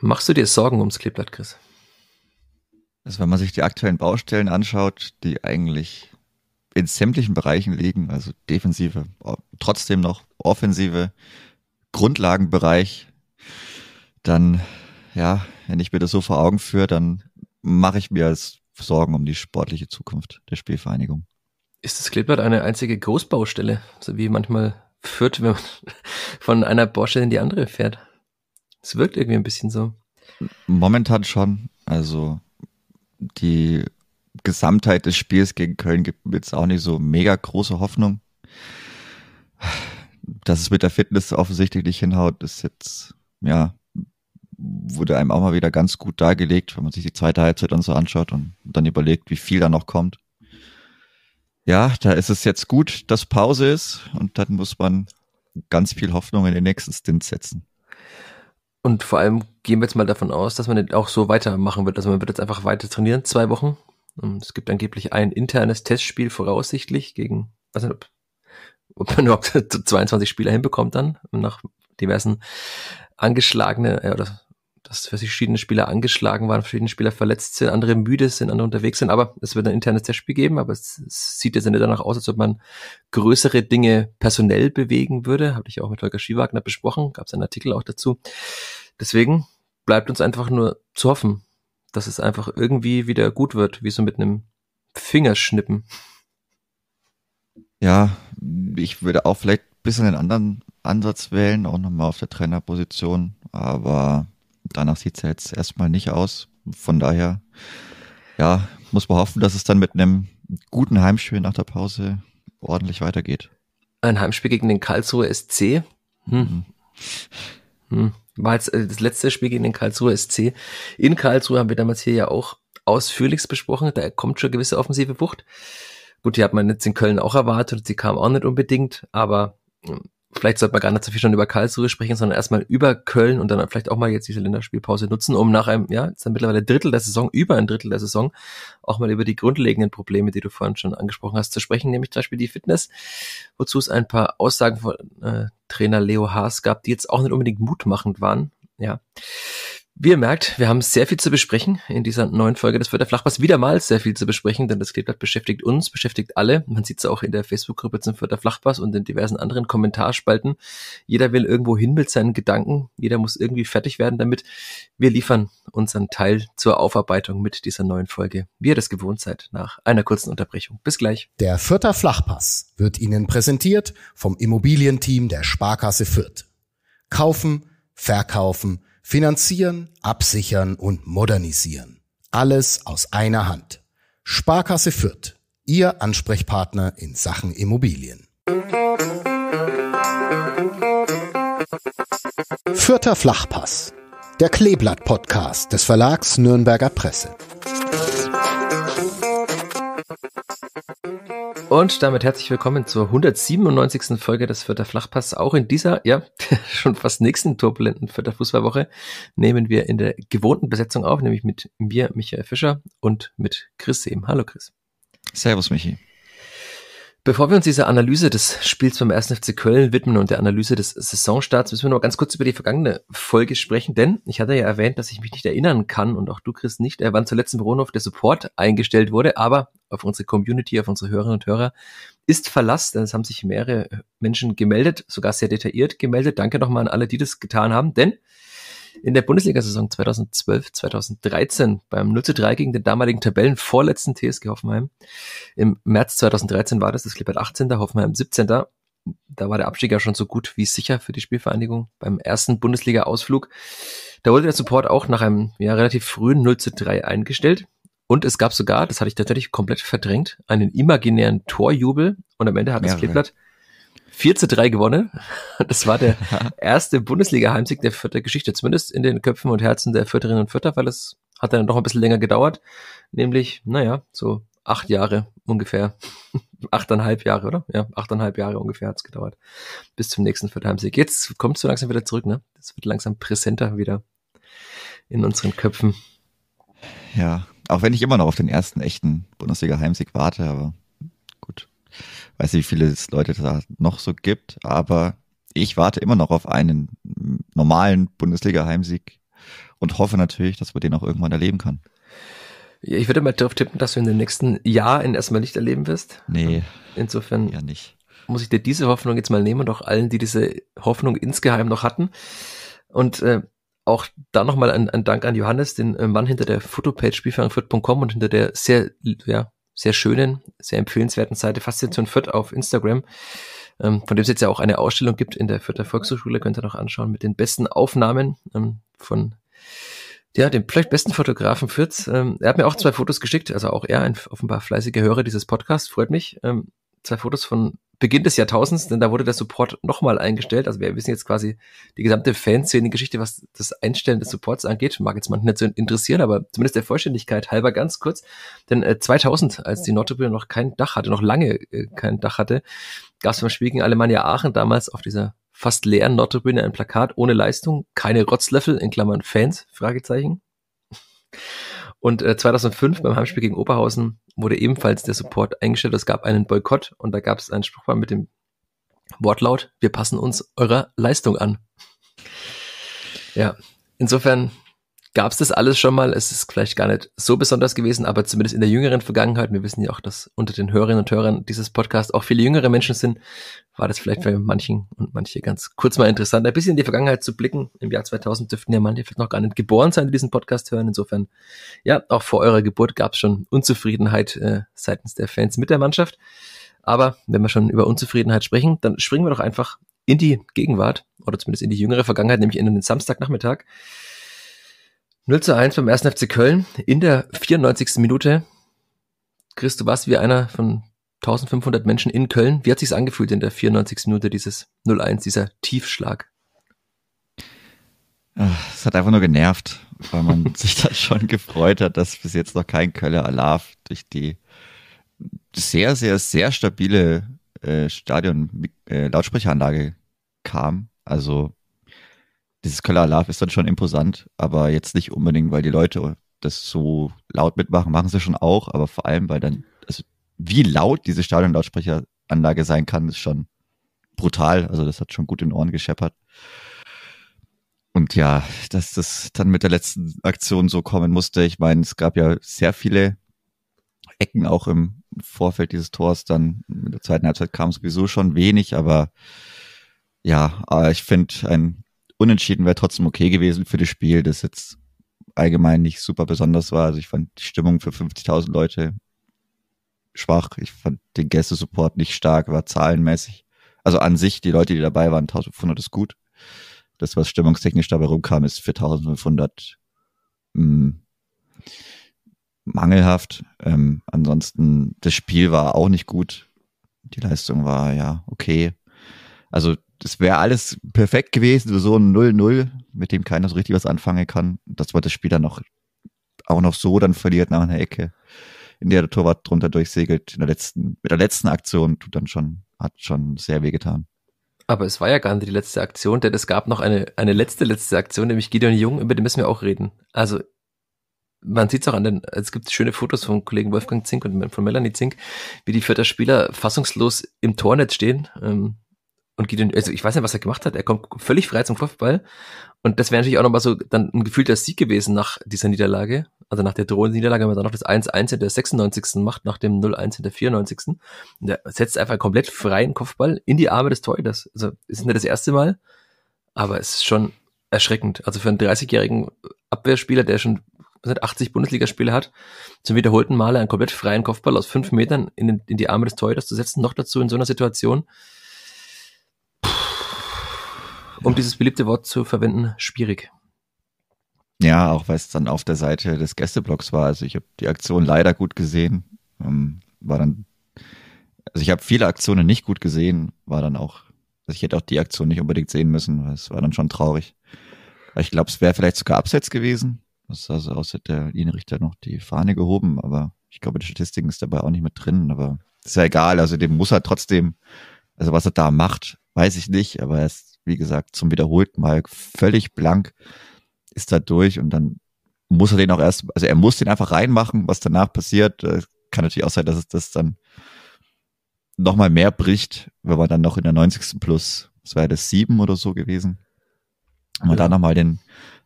Machst du dir Sorgen ums Kleeblatt, Chris? Also wenn man sich die aktuellen Baustellen anschaut, die eigentlich in sämtlichen Bereichen liegen, also defensive, trotzdem noch offensive, Grundlagenbereich, dann, ja, wenn ich mir das so vor Augen führe, dann mache ich mir als Sorgen um die sportliche Zukunft der Spielvereinigung. Ist das Kleeblatt eine einzige Großbaustelle, so wie manchmal führt, wenn man von einer Baustelle in die andere fährt? Es wirkt irgendwie ein bisschen so. Momentan schon. Also die Gesamtheit des Spiels gegen Köln gibt mir jetzt auch nicht so mega große Hoffnung. Dass es mit der Fitness offensichtlich nicht hinhaut, ist jetzt, ja, wurde einem auch mal wieder ganz gut dargelegt, wenn man sich die zweite Halbzeit und so anschaut und dann überlegt, wie viel da noch kommt. Ja, da ist es jetzt gut, dass Pause ist und dann muss man ganz viel Hoffnung in den nächsten Stint setzen. Und vor allem gehen wir jetzt mal davon aus, dass man auch so weitermachen wird. Also man wird jetzt einfach weiter trainieren, zwei Wochen. es gibt angeblich ein internes Testspiel voraussichtlich gegen, also ob, ob man überhaupt 22 Spieler hinbekommt dann, nach diversen angeschlagene äh, oder dass verschiedene Spieler angeschlagen waren, verschiedene Spieler verletzt sind, andere müde sind, andere unterwegs sind. Aber es wird ein internes Testspiel geben, aber es, sieht jetzt nicht danach aus, als ob man größere Dinge personell bewegen würde. Habe ich auch mit Holger Schiewagner besprochen, gab es einen Artikel auch dazu. Deswegen bleibt uns einfach nur zu hoffen, dass es einfach irgendwie wieder gut wird, wie so mit einem Fingerschnippen. Ja, ich würde auch vielleicht ein bisschen einen anderen Ansatz wählen, auch nochmal auf der Trainerposition, aber danach sieht es ja jetzt erstmal nicht aus. Von daher, ja, muss man hoffen, dass es dann mit einem guten Heimspiel nach der Pause ordentlich weitergeht. Ein Heimspiel gegen den Karlsruhe SC. Hm. Mhm. Hm. War jetzt äh, das letzte Spiel gegen den Karlsruhe SC. In Karlsruhe haben wir damals hier ja auch ausführlichst besprochen. Da kommt schon eine gewisse offensive Wucht. Gut, die hat man jetzt in Köln auch erwartet. Die kam auch nicht unbedingt. Aber hm, vielleicht sollte man gar nicht so viel schon über Karlsruhe sprechen, sondern erstmal über Köln und dann vielleicht auch mal jetzt diese Länderspielpause nutzen, um nach einem, ja, jetzt dann mittlerweile Drittel der Saison, über ein Drittel der Saison, auch mal über die grundlegenden Probleme, die du vorhin schon angesprochen hast, zu sprechen, nämlich zum Beispiel die Fitness, wozu es ein paar Aussagen von äh, Trainer Leo Haas gab, die jetzt auch nicht unbedingt mutmachend waren, ja. Wie ihr merkt, wir haben sehr viel zu besprechen in dieser neuen Folge des Flachpass Wieder mal sehr viel zu besprechen, denn das Kleeblatt beschäftigt uns, beschäftigt alle. Man sieht es auch in der Facebook-Gruppe zum Flachpass und in diversen anderen Kommentarspalten. Jeder will irgendwo hin mit seinen Gedanken. Jeder muss irgendwie fertig werden damit. Wir liefern unseren Teil zur Aufarbeitung mit dieser neuen Folge, wie ihr das gewohnt seid, nach einer kurzen Unterbrechung. Bis gleich. Der Fürther Flachpass wird Ihnen präsentiert vom Immobilienteam der Sparkasse Fürth. Kaufen, verkaufen, Finanzieren, absichern und modernisieren. Alles aus einer Hand. Sparkasse Fürth. Ihr Ansprechpartner in Sachen Immobilien. Fürther Flachpass. Der Kleeblatt-Podcast des Verlags Nürnberger Presse. Und damit herzlich willkommen zur 197. Folge des Vierter Flachpass. Auch in dieser, ja, schon fast nächsten turbulenten Vierter Fußballwoche nehmen wir in der gewohnten Besetzung auf, nämlich mit mir, Michael Fischer und mit Chris Sehm. Hallo Chris. Servus Michi. Bevor wir uns dieser Analyse des Spiels beim 1. FC Köln widmen und der Analyse des Saisonstarts, müssen wir noch ganz kurz über die vergangene Folge sprechen, denn ich hatte ja erwähnt, dass ich mich nicht erinnern kann und auch du, Chris, nicht, äh, wann zuletzt im Rohnhof der Support eingestellt wurde, aber auf unsere Community, auf unsere Hörerinnen und Hörer ist Verlass. denn Es haben sich mehrere Menschen gemeldet, sogar sehr detailliert gemeldet. Danke nochmal an alle, die das getan haben, denn in der Bundesliga-Saison 2012-2013 beim 0 zu 3 gegen den damaligen Tabellenvorletzten TSG Hoffenheim. Im März 2013 war das, das Klippert 18., Hoffenheim 17. Da war der Abstieg ja schon so gut wie sicher für die Spielvereinigung beim ersten Bundesliga-Ausflug. Da wurde der Support auch nach einem ja, relativ frühen 0 zu 3 eingestellt. Und es gab sogar, das hatte ich tatsächlich komplett verdrängt, einen imaginären Torjubel. Und am Ende hat Mehrere. das Kleeblatt 4 zu 3 gewonnen. Das war der erste Bundesliga-Heimsieg der Fürther Geschichte, zumindest in den Köpfen und Herzen der Fürtherinnen und Fürther, weil es hat dann doch ein bisschen länger gedauert, nämlich, naja, so acht Jahre ungefähr. Achteinhalb Jahre, oder? Ja, achteinhalb Jahre ungefähr hat's gedauert. Bis zum nächsten Viertheimsieg. Jetzt kommt so langsam wieder zurück, ne? Es wird langsam präsenter wieder in unseren Köpfen. Ja, auch wenn ich immer noch auf den ersten echten Bundesliga-Heimsieg warte, aber weiß nicht, wie viele es Leute da noch so gibt, aber ich warte immer noch auf einen normalen Bundesliga-Heimsieg und hoffe natürlich, dass wir den auch irgendwann erleben kann. Ich würde mal darauf tippen, dass du in dem nächsten Jahr ihn erstmal nicht erleben wirst. Nee. Insofern ja nicht. muss ich dir diese Hoffnung jetzt mal nehmen und auch allen, die diese Hoffnung insgeheim noch hatten. Und äh, auch da nochmal ein, ein Dank an Johannes, den äh, Mann hinter der Fotopage spielfangfurt.com und hinter der sehr ja, sehr schönen, sehr empfehlenswerten Seite Faszination Fürth auf Instagram, ähm, von dem es jetzt ja auch eine Ausstellung gibt in der Fürther Volkshochschule, könnt ihr noch anschauen, mit den besten Aufnahmen ähm, von ja, dem vielleicht besten Fotografen Fürth. Ähm, er hat mir auch zwei Fotos geschickt, also auch er, ein offenbar fleißiger Hörer dieses Podcasts, freut mich. Ähm, zwei Fotos von Beginn des Jahrtausends, denn da wurde der Support nochmal eingestellt. Also wir wissen jetzt quasi die gesamte Fanszene-Geschichte, was das Einstellen des Supports angeht. Mag jetzt manchen nicht so interessieren, aber zumindest der Vollständigkeit halber ganz kurz. Denn äh, 2000, als die Nordtribüne noch kein Dach hatte, noch lange äh, kein Dach hatte, gab es beim Spiel gegen Alemannia Aachen damals auf dieser fast leeren Nordtribüne ein Plakat ohne Leistung, keine Rotzlöffel in Klammern Fans, Fragezeichen. Und äh, 2005 beim Heimspiel gegen Oberhausen wurde ebenfalls der Support eingestellt. Es gab einen Boykott und da gab es einen Spruch mit dem Wortlaut, wir passen uns eurer Leistung an. Ja, insofern gab es das alles schon mal. Es ist vielleicht gar nicht so besonders gewesen, aber zumindest in der jüngeren Vergangenheit, wir wissen ja auch, dass unter den Hörerinnen und Hörern dieses Podcasts auch viele jüngere Menschen sind, war das vielleicht für manchen und manche ganz kurz mal interessant, ein bisschen in die Vergangenheit zu blicken. Im Jahr 2000 dürften ja manche vielleicht noch gar nicht geboren sein, die diesen Podcast hören. Insofern, ja, auch vor eurer Geburt gab es schon Unzufriedenheit äh, seitens der Fans mit der Mannschaft. Aber wenn wir schon über Unzufriedenheit sprechen, dann springen wir doch einfach in die Gegenwart oder zumindest in die jüngere Vergangenheit, nämlich in den Samstagnachmittag. 0 zu 1 beim 1. FC Köln in der 94. Minute. Chris, du warst wie einer von 1500 Menschen in Köln. Wie hat sich angefühlt in der 94. Minute dieses 0-1, dieser Tiefschlag? Es hat einfach nur genervt, weil man sich da schon gefreut hat, dass bis jetzt noch kein Kölner Alarv durch die sehr, sehr, sehr stabile äh, Stadion-Lautsprecheranlage äh, kam. Also dieses Color Love ist dann schon imposant, aber jetzt nicht unbedingt, weil die Leute das so laut mitmachen, machen sie schon auch, aber vor allem, weil dann, also wie laut diese Stadionlautsprecheranlage sein kann, ist schon brutal. Also das hat schon gut in den Ohren gescheppert. Und ja, dass das dann mit der letzten Aktion so kommen musste. Ich meine, es gab ja sehr viele Ecken auch im Vorfeld dieses Tors. Dann in der zweiten Halbzeit kam es sowieso schon wenig, aber ja, ah, ich finde, ein unentschieden wäre trotzdem okay gewesen für das Spiel, das jetzt allgemein nicht super besonders war. Also ich fand die Stimmung für 50.000 Leute schwach. Ich fand den Gäste-Support nicht stark, war zahlenmäßig. Also an sich, die Leute, die dabei waren, 1500 ist gut. Das, was stimmungstechnisch dabei rumkam, ist für 1500 mh, hm, mangelhaft. Ähm, ansonsten, das Spiel war auch nicht gut. Die Leistung war ja okay. Also das wäre alles perfekt gewesen, so ein 0-0, mit dem keiner so richtig was anfangen kann, Das man das Spiel dann noch, auch noch so dann verliert nach einer Ecke, in der der Torwart drunter durchsegelt, in der letzten, mit der letzten Aktion tut dann schon, hat schon sehr weh getan. Aber es war ja gar nicht die letzte Aktion, denn es gab noch eine, eine letzte, letzte Aktion, nämlich Gideon Jung, über den müssen wir auch reden. Also, man sieht es auch an den, es gibt schöne Fotos vom Kollegen Wolfgang Zink und von Melanie Zink, wie die Vierter Spieler fassungslos im Tornetz stehen. Ähm, und geht in, also ich weiß nicht, was er gemacht hat. Er kommt völlig frei zum Kopfball. Und das wäre natürlich auch nochmal so dann ein gefühlter Sieg gewesen nach dieser Niederlage. Also nach der drohenden Niederlage, wenn man dann noch das 1-1 in der 96. macht, nach dem 0-1 in der 94. Und er setzt einfach einen komplett freien Kopfball in die Arme des Torhüters. Also ist nicht das erste Mal, aber es ist schon erschreckend. Also für einen 30-jährigen Abwehrspieler, der schon 80 Bundesligaspiele hat, zum wiederholten Male einen komplett freien Kopfball aus fünf Metern in, den, in die Arme des Torhüters zu setzen, noch dazu in so einer Situation um dieses beliebte Wort zu verwenden, schwierig. Ja, auch weil es dann auf der Seite des Gästeblocks war. Also ich habe die Aktion leider gut gesehen. Ähm, war dann, also ich habe viele Aktionen nicht gut gesehen, war dann auch, also ich hätte auch die Aktion nicht unbedingt sehen müssen, weil es war dann schon traurig. Aber ich glaube, es wäre vielleicht sogar abseits gewesen. Das sah so aus, hätte der Linienrichter noch die Fahne gehoben, aber ich glaube, die Statistiken ist dabei auch nicht mit drin, aber ist ja egal. Also dem muss er trotzdem, also was er da macht, weiß ich nicht, aber er ist wie gesagt, zum wiederholten Mal völlig blank ist da durch und dann muss er den auch erst, also er muss den einfach reinmachen, was danach passiert. Äh, kann natürlich auch sein, dass es das dann nochmal mehr bricht, wenn man dann noch in der 90. plus, das wäre das 7 oder so gewesen, wenn man ja. da nochmal den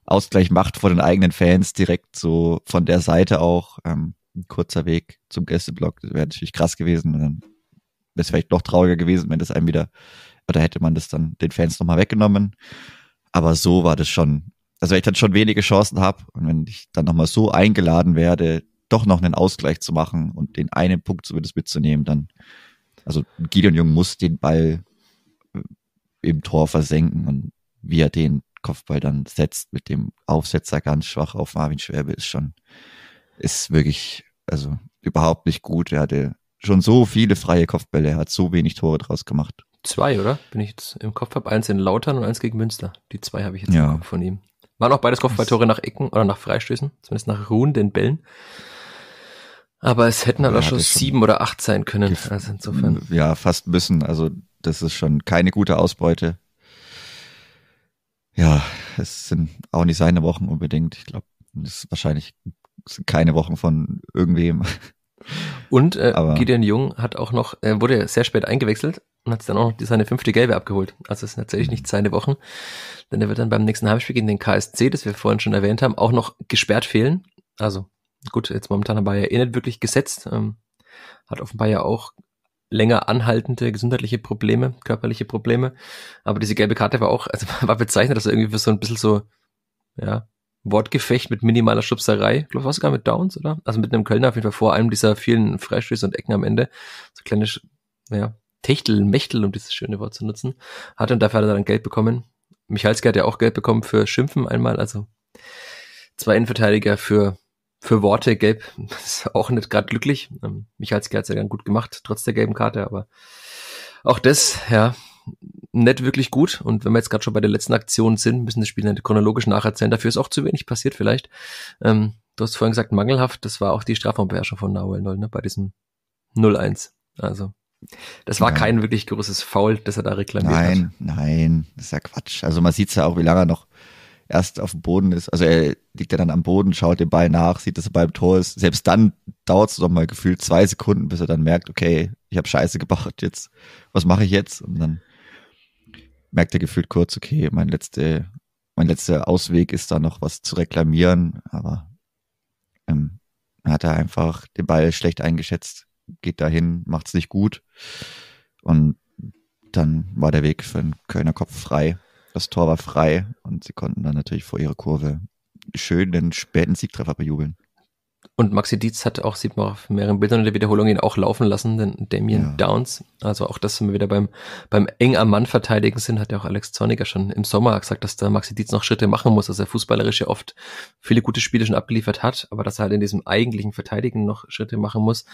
Ausgleich macht vor den eigenen Fans, direkt so von der Seite auch, ähm, ein kurzer Weg zum Gästeblock, das wäre natürlich krass gewesen und dann wäre es vielleicht noch trauriger gewesen, wenn das einem wieder oder hätte man das dann den Fans nochmal weggenommen. Aber so war das schon. Also wenn ich dann schon wenige Chancen habe und wenn ich dann nochmal so eingeladen werde, doch noch einen Ausgleich zu machen und den einen Punkt zumindest mitzunehmen, dann, also Gideon Jung muss den Ball äh, im Tor versenken und wie er den Kopfball dann setzt mit dem Aufsetzer ganz schwach auf Marvin Schwäbe ist schon, ist wirklich, also überhaupt nicht gut. Er hatte schon so viele freie Kopfbälle, er hat so wenig Tore draus gemacht zwei, oder? Bin ich jetzt im Kopf habe. Eins in Lautern und eins gegen Münster. Die zwei habe ich jetzt ja. im Kopf von ihm. Waren auch beides Kopfballtore nach Ecken oder nach Freistößen, zumindest nach ruhenden Bällen. Aber es hätten aber schon sieben oder acht sein können. Also insofern. Ja, fast müssen. Also das ist schon keine gute Ausbeute. Ja, es sind auch nicht seine Wochen unbedingt. Ich glaube, es ist wahrscheinlich keine Wochen von irgendwem. Und äh, Aber, Gideon Jung hat auch noch, äh, wurde sehr spät eingewechselt, und hat dann auch noch seine fünfte Gelbe abgeholt. Also es sind natürlich nicht seine Wochen. Denn er wird dann beim nächsten Heimspiel gegen den KSC, das wir vorhin schon erwähnt haben, auch noch gesperrt fehlen. Also gut, jetzt momentan haben wir ja eh nicht wirklich gesetzt. Ähm, hat offenbar ja auch länger anhaltende gesundheitliche Probleme, körperliche Probleme. Aber diese gelbe Karte war auch, also war bezeichnet, dass er irgendwie für so ein bisschen so, ja, Wortgefecht mit minimaler Schubserei. Ich glaube, war sogar mit Downs, oder? Also mit einem Kölner auf jeden Fall vor einem dieser vielen Freistöße und Ecken am Ende. So kleine, ja, Techtelmechtel, um dieses schöne Wort zu nutzen, hatte und dafür hat er dann Geld bekommen. Michalski hat ja auch Geld bekommen für Schimpfen einmal, also zwei Innenverteidiger für, für Worte gelb, ist auch nicht gerade glücklich. Ähm, Michalski hat es ja dann gut gemacht, trotz der gelben Karte, aber auch das, ja, nicht wirklich gut. Und wenn wir jetzt gerade schon bei der letzten Aktion sind, müssen das Spiel nicht chronologisch nacherzählen. Dafür ist auch zu wenig passiert vielleicht. Ähm, du hast vorhin gesagt, mangelhaft. Das war auch die Strafraumbeherrschung von Nahuel Null, ne, bei diesem 0-1. Also das war ja. kein wirklich großes Foul, das er da reklamiert nein, hat. Nein, nein, das ist ja Quatsch. Also man sieht es ja auch, wie lange er noch erst auf dem Boden ist. Also er liegt ja dann am Boden, schaut den Ball nach, sieht, dass er beim Tor ist. Selbst dann dauert es mal gefühlt zwei Sekunden, bis er dann merkt, okay, ich habe Scheiße gebaut jetzt. Was mache ich jetzt? Und dann merkt er gefühlt kurz, okay, mein letzter mein letzter Ausweg ist da noch was zu reklamieren, aber ähm, hat er einfach den Ball schlecht eingeschätzt geht dahin, macht es nicht gut. Und dann war der Weg für den Kölner Kopf frei. Das Tor war frei und sie konnten dann natürlich vor ihrer Kurve schön den späten Siegtreffer bejubeln. Und Maxi Dietz hat auch, sieht man auf mehreren Bildern in der Wiederholung, ihn auch laufen lassen, den Damien ja. Downs. Also auch, dass wir wieder beim, beim eng am Mann verteidigen sind, hat ja auch Alex Zorniger schon im Sommer gesagt, dass da Maxi Dietz noch Schritte machen muss, dass er fußballerisch ja oft viele gute Spiele schon abgeliefert hat, aber dass er halt in diesem eigentlichen Verteidigen noch Schritte machen muss.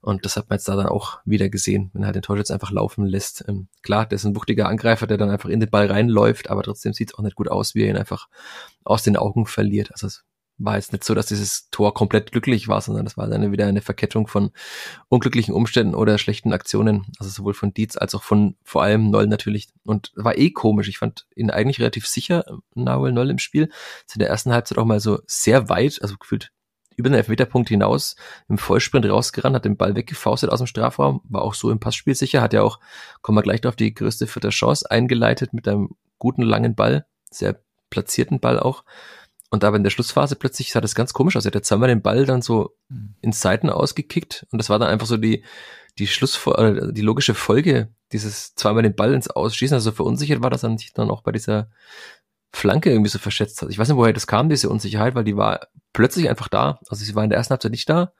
Und das hat man jetzt da dann auch wieder gesehen, wenn er halt den Torschütz einfach laufen lässt. Ähm, klar, der ist ein wuchtiger Angreifer, der dann einfach in den Ball reinläuft, aber trotzdem sieht es auch nicht gut aus, wie er ihn einfach aus den Augen verliert. Also war jetzt nicht so, dass dieses Tor komplett glücklich war, sondern das war dann wieder eine Verkettung von unglücklichen Umständen oder schlechten Aktionen. Also sowohl von Dietz als auch von vor allem Noll natürlich. Und war eh komisch. Ich fand ihn eigentlich relativ sicher, Nahuel Noll im Spiel. Ist in der ersten Halbzeit auch mal so sehr weit, also gefühlt über den Elfmeterpunkt hinaus im Vollsprint rausgerannt, hat den Ball weggefaustet aus dem Strafraum, war auch so im Passspiel sicher, hat ja auch, kommen wir gleich drauf, die größte vierte Chance eingeleitet mit einem guten langen Ball, sehr platzierten Ball auch. Und aber in der Schlussphase plötzlich sah das ganz komisch aus. Er hat zweimal den Ball dann so mhm. ins Seiten ausgekickt und das war dann einfach so die, die Schlussfolge, äh, die logische Folge dieses zweimal den Ball ins Ausschießen. Also verunsichert war, das dann sich dann auch bei dieser Flanke irgendwie so verschätzt hat. Ich weiß nicht, woher das kam, diese Unsicherheit, weil die war plötzlich einfach da. Also sie war in der ersten Halbzeit nicht da.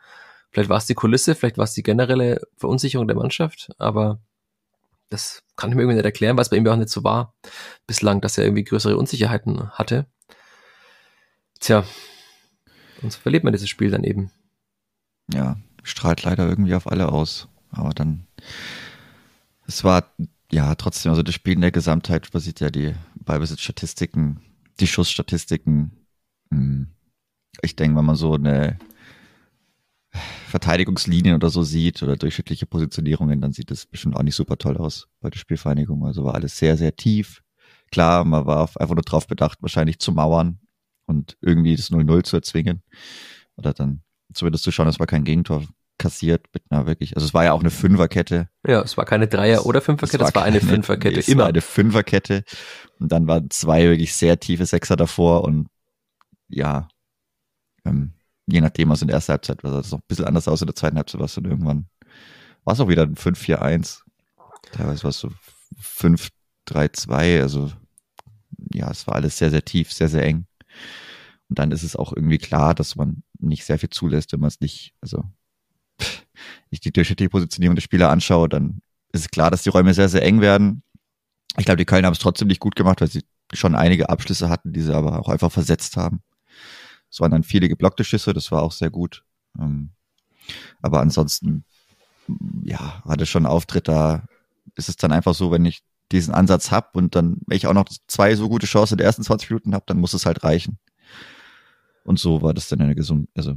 Vielleicht war es die Kulisse, vielleicht war es die generelle Verunsicherung der Mannschaft, aber das kann ich mir irgendwie nicht erklären, weil es bei ihm ja auch nicht so war bislang, dass er irgendwie größere Unsicherheiten hatte. Tja, sonst verliert man dieses Spiel dann eben. Ja, strahlt leider irgendwie auf alle aus. Aber dann, es war ja trotzdem, also das Spiel in der Gesamtheit basiert ja die Ballbesitzstatistiken, die Schussstatistiken. Hm. Ich denke, wenn man so eine Verteidigungslinie oder so sieht oder durchschnittliche Positionierungen, dann sieht das bestimmt auch nicht super toll aus bei der Spielvereinigung. Also war alles sehr, sehr tief. Klar, man war einfach nur drauf bedacht, wahrscheinlich zu mauern und irgendwie das 0-0 zu erzwingen. Oder dann zumindest zu schauen, es war kein Gegentor kassiert mit einer wirklich. Also es war ja auch eine Fünferkette. Ja, es war keine Dreier- oder Fünferkette, es war, es war keine, eine Fünferkette. Nee, es immer war eine Fünferkette. Und dann waren zwei wirklich sehr tiefe Sechser davor und ja, ähm, je nachdem, was in der ersten Halbzeit war, sah es noch ein bisschen anders aus in der zweiten Halbzeit, was dann irgendwann war es auch wieder ein 5-4-1. Teilweise war es so 5-3-2, also ja, es war alles sehr, sehr tief, sehr, sehr eng. Und dann ist es auch irgendwie klar, dass man nicht sehr viel zulässt, wenn man es nicht, also ich die durchschnittliche Positionierung des Spieler anschaue, dann ist es klar, dass die Räume sehr, sehr eng werden. Ich glaube, die Kölner haben es trotzdem nicht gut gemacht, weil sie schon einige Abschlüsse hatten, die sie aber auch einfach versetzt haben. Es waren dann viele geblockte Schüsse, das war auch sehr gut. Ähm, aber ansonsten, ja, hatte schon Auftritt da. Ist es dann einfach so, wenn ich diesen Ansatz habe und dann, wenn ich auch noch zwei so gute Chancen in den ersten 20 Minuten habe, dann muss es halt reichen. Und so war das dann eine gesunde, also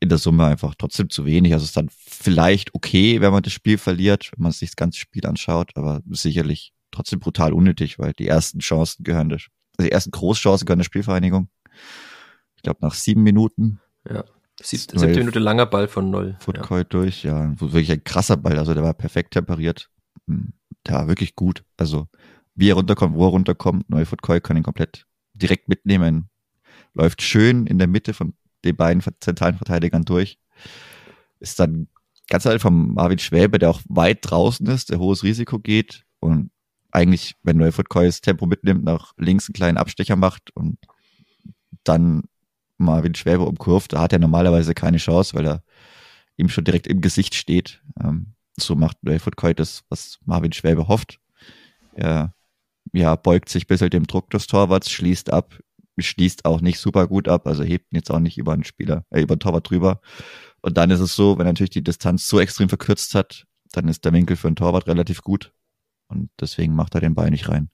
in der Summe einfach trotzdem zu wenig. Also es ist dann vielleicht okay, wenn man das Spiel verliert, wenn man sich das ganze Spiel anschaut, aber sicherlich trotzdem brutal unnötig, weil die ersten Chancen gehören der, also die ersten Großchancen gehören der Spielvereinigung. Ich glaube nach sieben Minuten. Ja. Sieb, siebte Minute langer Ball von Null. Footcoil ja. durch, ja. Wirklich ein krasser Ball, also der war perfekt temperiert. Hm ja, wirklich gut. Also wie er runterkommt, wo er runterkommt, Neufoot Koi kann ihn komplett direkt mitnehmen. Läuft schön in der Mitte von den beiden zentralen Verteidigern durch. Ist dann ganz halt vom Marvin Schwäbe, der auch weit draußen ist, der hohes Risiko geht und eigentlich, wenn Neufoot Koi das Tempo mitnimmt, nach links einen kleinen Abstecher macht und dann Marvin Schwäbe umkurvt, da hat er normalerweise keine Chance, weil er ihm schon direkt im Gesicht steht. Ähm, so macht Rayford Coy das, was Marvin Schwäbe hofft. Er ja, beugt sich ein bisschen dem Druck des Torwarts, schließt ab, schließt auch nicht super gut ab, also hebt jetzt auch nicht über einen Spieler, äh, über den Torwart drüber. Und dann ist es so, wenn natürlich die Distanz so extrem verkürzt hat, dann ist der Winkel für den Torwart relativ gut. Und deswegen macht er den Ball nicht rein.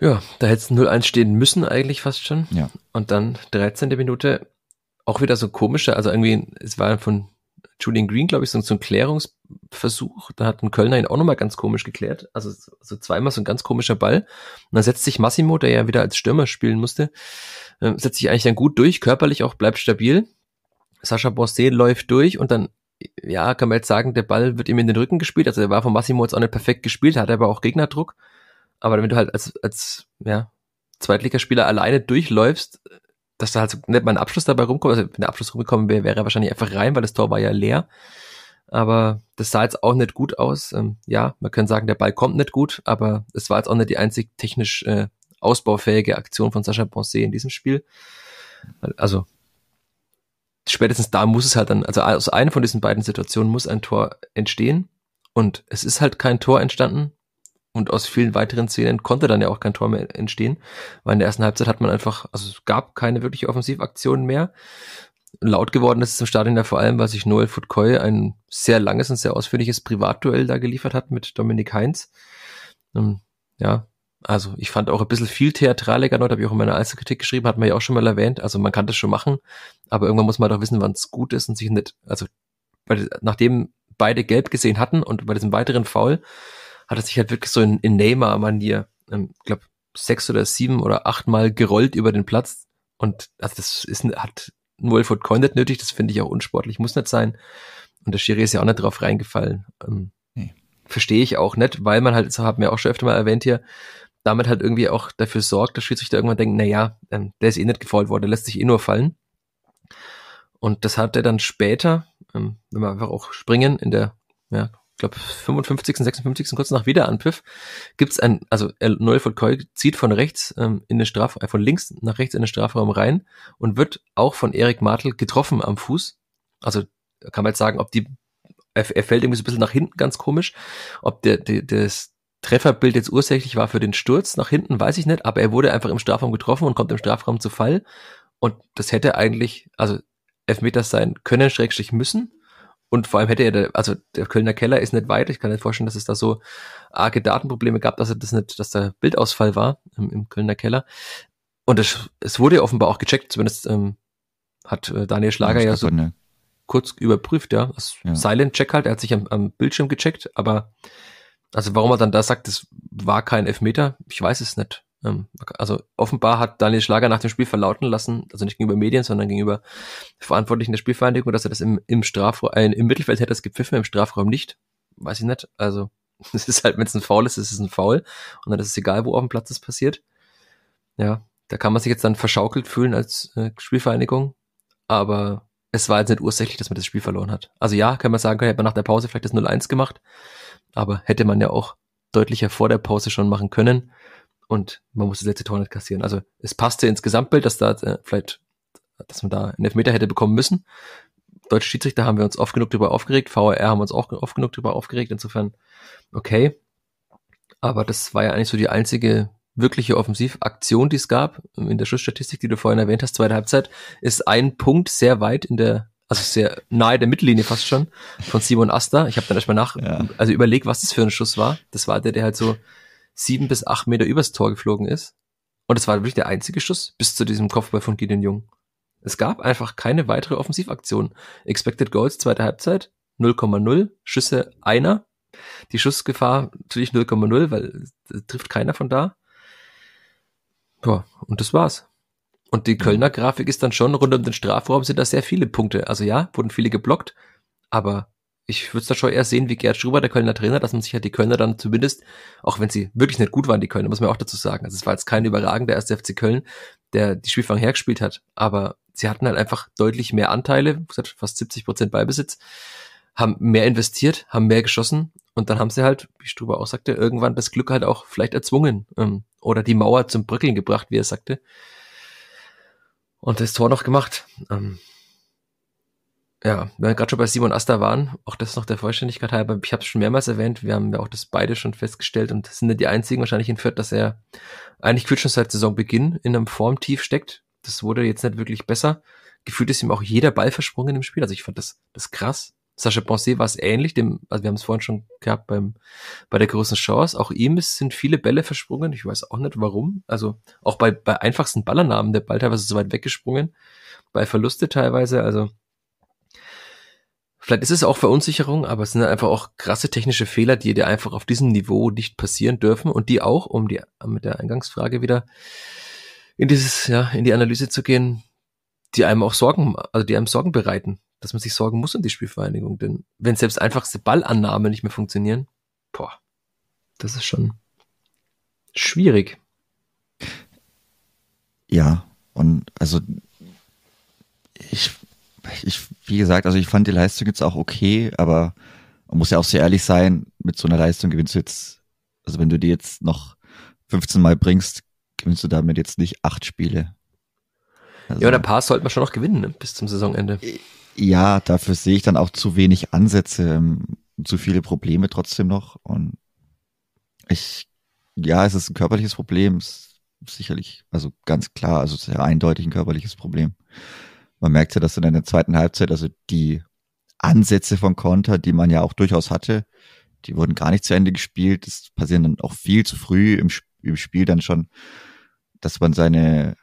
Ja, da hätte es 0-1 stehen müssen eigentlich fast schon. Ja. Und dann 13. Minute auch wieder so komische, also irgendwie, es war von Julian Green, glaube ich, so, so ein Klärungsversuch. Da hat ein Kölner ihn auch nochmal ganz komisch geklärt. Also so also zweimal so ein ganz komischer Ball. Und dann setzt sich Massimo, der ja wieder als Stürmer spielen musste, äh, setzt sich eigentlich dann gut durch, körperlich auch bleibt stabil. Sascha Borset läuft durch und dann, ja, kann man jetzt sagen, der Ball wird ihm in den Rücken gespielt. Also er war von Massimo jetzt auch nicht perfekt gespielt, hat aber auch Gegnerdruck. Aber wenn du halt als, als, ja, Zweitligaspieler alleine durchläufst, dass da halt nicht mal ein Abschluss dabei rumkommt. Also wenn der Abschluss rumgekommen wäre, wäre er wahrscheinlich einfach rein, weil das Tor war ja leer. Aber das sah jetzt auch nicht gut aus. Ähm, ja, man könnte sagen, der Ball kommt nicht gut, aber es war jetzt auch nicht die einzig technisch äh, ausbaufähige Aktion von Sascha Ponce in diesem Spiel. Also spätestens da muss es halt dann, also aus einer von diesen beiden Situationen muss ein Tor entstehen. Und es ist halt kein Tor entstanden. Und aus vielen weiteren Szenen konnte dann ja auch kein Tor mehr entstehen, weil in der ersten Halbzeit hat man einfach, also es gab keine wirkliche Offensivaktionen mehr. Laut geworden ist es im Stadion ja vor allem, weil sich Noel Futkoy ein sehr langes und sehr ausführliches Privatduell da geliefert hat mit Dominik Heinz. Ähm, ja, also ich fand auch ein bisschen viel theatraliger, erneut, habe ich auch in meiner Einzelkritik geschrieben, hat man ja auch schon mal erwähnt. Also man kann das schon machen, aber irgendwann muss man doch wissen, wann es gut ist und sich nicht, also bei, nachdem beide gelb gesehen hatten und bei diesem weiteren Foul hat er sich halt wirklich so in, in Neymar-Manier, ähm, glaube sechs oder sieben oder achtmal gerollt über den Platz. Und also das ist, hat ein null Foot nicht nötig, das finde ich auch unsportlich, muss nicht sein. Und der Schiri ist ja auch nicht drauf reingefallen. Ähm, nee. Verstehe ich auch nicht, weil man halt, das haben wir auch schon öfter mal erwähnt hier, damit halt irgendwie auch dafür sorgt, dass Schiedsrichter irgendwann denken, na ja, ähm, der ist eh nicht gefault worden, der lässt sich eh nur fallen. Und das hat er dann später, ähm, wenn wir einfach auch springen, in der ja, glaube 55., 56., kurz nach Wiederanpfiff, gibt's ein, also Noel von Koy zieht von rechts ähm, in den Straf, äh, von links nach rechts in den Strafraum rein und wird auch von Erik Martel getroffen am Fuß. Also kann man jetzt sagen, ob die, er, er fällt irgendwie so ein bisschen nach hinten, ganz komisch, ob der, der das Trefferbild jetzt ursächlich war für den Sturz nach hinten, weiß ich nicht, aber er wurde einfach im Strafraum getroffen und kommt im Strafraum zu Fall und das hätte eigentlich, also Elfmeter sein können, schrägstrich müssen. Und vor allem hätte er, also der Kölner Keller ist nicht weit. Ich kann nicht vorstellen, dass es da so arge Datenprobleme gab, dass er das nicht, dass da Bildausfall war im, im Kölner Keller. Und es, es wurde ja offenbar auch gecheckt, zumindest ähm, hat äh, Daniel Schlager ja, ja so ne. kurz überprüft, ja. Also ja. Silent Check halt, er hat sich am, am Bildschirm gecheckt, aber also warum er dann da sagt, es war kein Elfmeter, ich weiß es nicht. Ähm, also offenbar hat Daniel Schlager nach dem Spiel verlauten lassen, also nicht gegenüber Medien, sondern gegenüber Verantwortlichen der Spielvereinigung, dass er das im, im Strafraum, äh, im Mittelfeld hätte das gepfiffen, im Strafraum nicht. Weiß ich nicht. Also es ist halt, wenn es ein Foul ist, ist es ein Foul. Und dann ist es egal, wo auf dem Platz es passiert. Ja, da kann man sich jetzt dann verschaukelt fühlen als äh, Spielvereinigung. Aber es war jetzt nicht ursächlich, dass man das Spiel verloren hat. Also ja, kann man sagen, hätte man nach der Pause vielleicht das 0-1 gemacht. Aber hätte man ja auch deutlicher vor der Pause schon machen können und man muss das letzte Tor nicht kassieren. Also es passte ins Gesamtbild, dass da äh, vielleicht, dass man da einen Elfmeter hätte bekommen müssen. Deutsche Schiedsrichter haben wir uns oft genug darüber aufgeregt, VR haben uns auch oft genug darüber aufgeregt, insofern okay. Aber das war ja eigentlich so die einzige wirkliche Offensivaktion, die es gab. In der Schussstatistik, die du vorhin erwähnt hast, zweite Halbzeit, ist ein Punkt sehr weit in der also sehr nahe der Mittellinie fast schon, von Simon Asta. Ich habe dann erstmal nach, ja. also überlegt, was das für ein Schuss war. Das war der, der halt so sieben bis acht Meter übers Tor geflogen ist. Und es war wirklich der einzige Schuss bis zu diesem Kopfball von Gideon Jung. Es gab einfach keine weitere Offensivaktion. Expected Goals zweite Halbzeit 0,0, Schüsse einer. Die Schussgefahr natürlich 0,0, weil äh, trifft keiner von da. Ja, und das war's. Und die Kölner Grafik ist dann schon rund um den Strafraum sind da sehr viele Punkte. Also ja, wurden viele geblockt, aber ich würde es da schon eher sehen wie Gerd Struber, der Kölner Trainer, dass man sich halt die Kölner dann zumindest, auch wenn sie wirklich nicht gut waren, die Kölner, muss man auch dazu sagen. Also es war jetzt kein überragender erste FC Köln, der die Spielfang hergespielt hat, aber sie hatten halt einfach deutlich mehr Anteile, fast 70 Prozent Beibesitz, haben mehr investiert, haben mehr geschossen und dann haben sie halt, wie Struber auch sagte, irgendwann das Glück halt auch vielleicht erzwungen ähm, oder die Mauer zum Bröckeln gebracht, wie er sagte. Und das Tor noch gemacht. Ähm, ja, wir haben gerade schon bei Simon Asta waren, auch das noch der Vollständigkeit halber. Ich habe es schon mehrmals erwähnt, wir haben ja auch das beide schon festgestellt und sind ja die einzigen wahrscheinlich in Fürth, dass er eigentlich gefühlt schon seit Saisonbeginn in einem Formtief steckt. Das wurde jetzt nicht wirklich besser. Gefühlt ist ihm auch jeder Ball versprungen im Spiel. Also ich fand das, das krass. Sascha Ponce war es ähnlich, dem, also wir haben es vorhin schon gehabt beim, bei der großen Chance. Auch ihm ist, sind viele Bälle versprungen. Ich weiß auch nicht warum. Also auch bei, bei einfachsten Ballernamen der Ball teilweise so weit weggesprungen. Bei Verluste teilweise. Also Vielleicht ist es auch Verunsicherung, aber es sind halt einfach auch krasse technische Fehler, die dir einfach auf diesem Niveau nicht passieren dürfen und die auch, um die mit der Eingangsfrage wieder in dieses, ja, in die Analyse zu gehen, die einem auch Sorgen, also die einem Sorgen bereiten, dass man sich sorgen muss um die Spielvereinigung. Denn wenn selbst einfachste Ballannahmen nicht mehr funktionieren, boah, das ist schon schwierig. Ja, und also ich, ich wie gesagt, also ich fand die Leistung jetzt auch okay, aber man muss ja auch sehr ehrlich sein, mit so einer Leistung gewinnst du jetzt, also wenn du die jetzt noch 15 Mal bringst, gewinnst du damit jetzt nicht acht Spiele. Also, ja, und ein paar sollte man schon noch gewinnen ne? bis zum Saisonende. Äh, ja, dafür sehe ich dann auch zu wenig Ansätze, ähm, zu viele Probleme trotzdem noch. Und ich, ja, es ist ein körperliches Problem, sicherlich, also ganz klar, also sehr eindeutig ein körperliches Problem man merkt ja, dass dann in der zweiten Halbzeit, also die Ansätze von Konter, die man ja auch durchaus hatte, die wurden gar nicht zu Ende gespielt. Das passieren dann auch viel zu früh im, im Spiel dann schon, dass man seine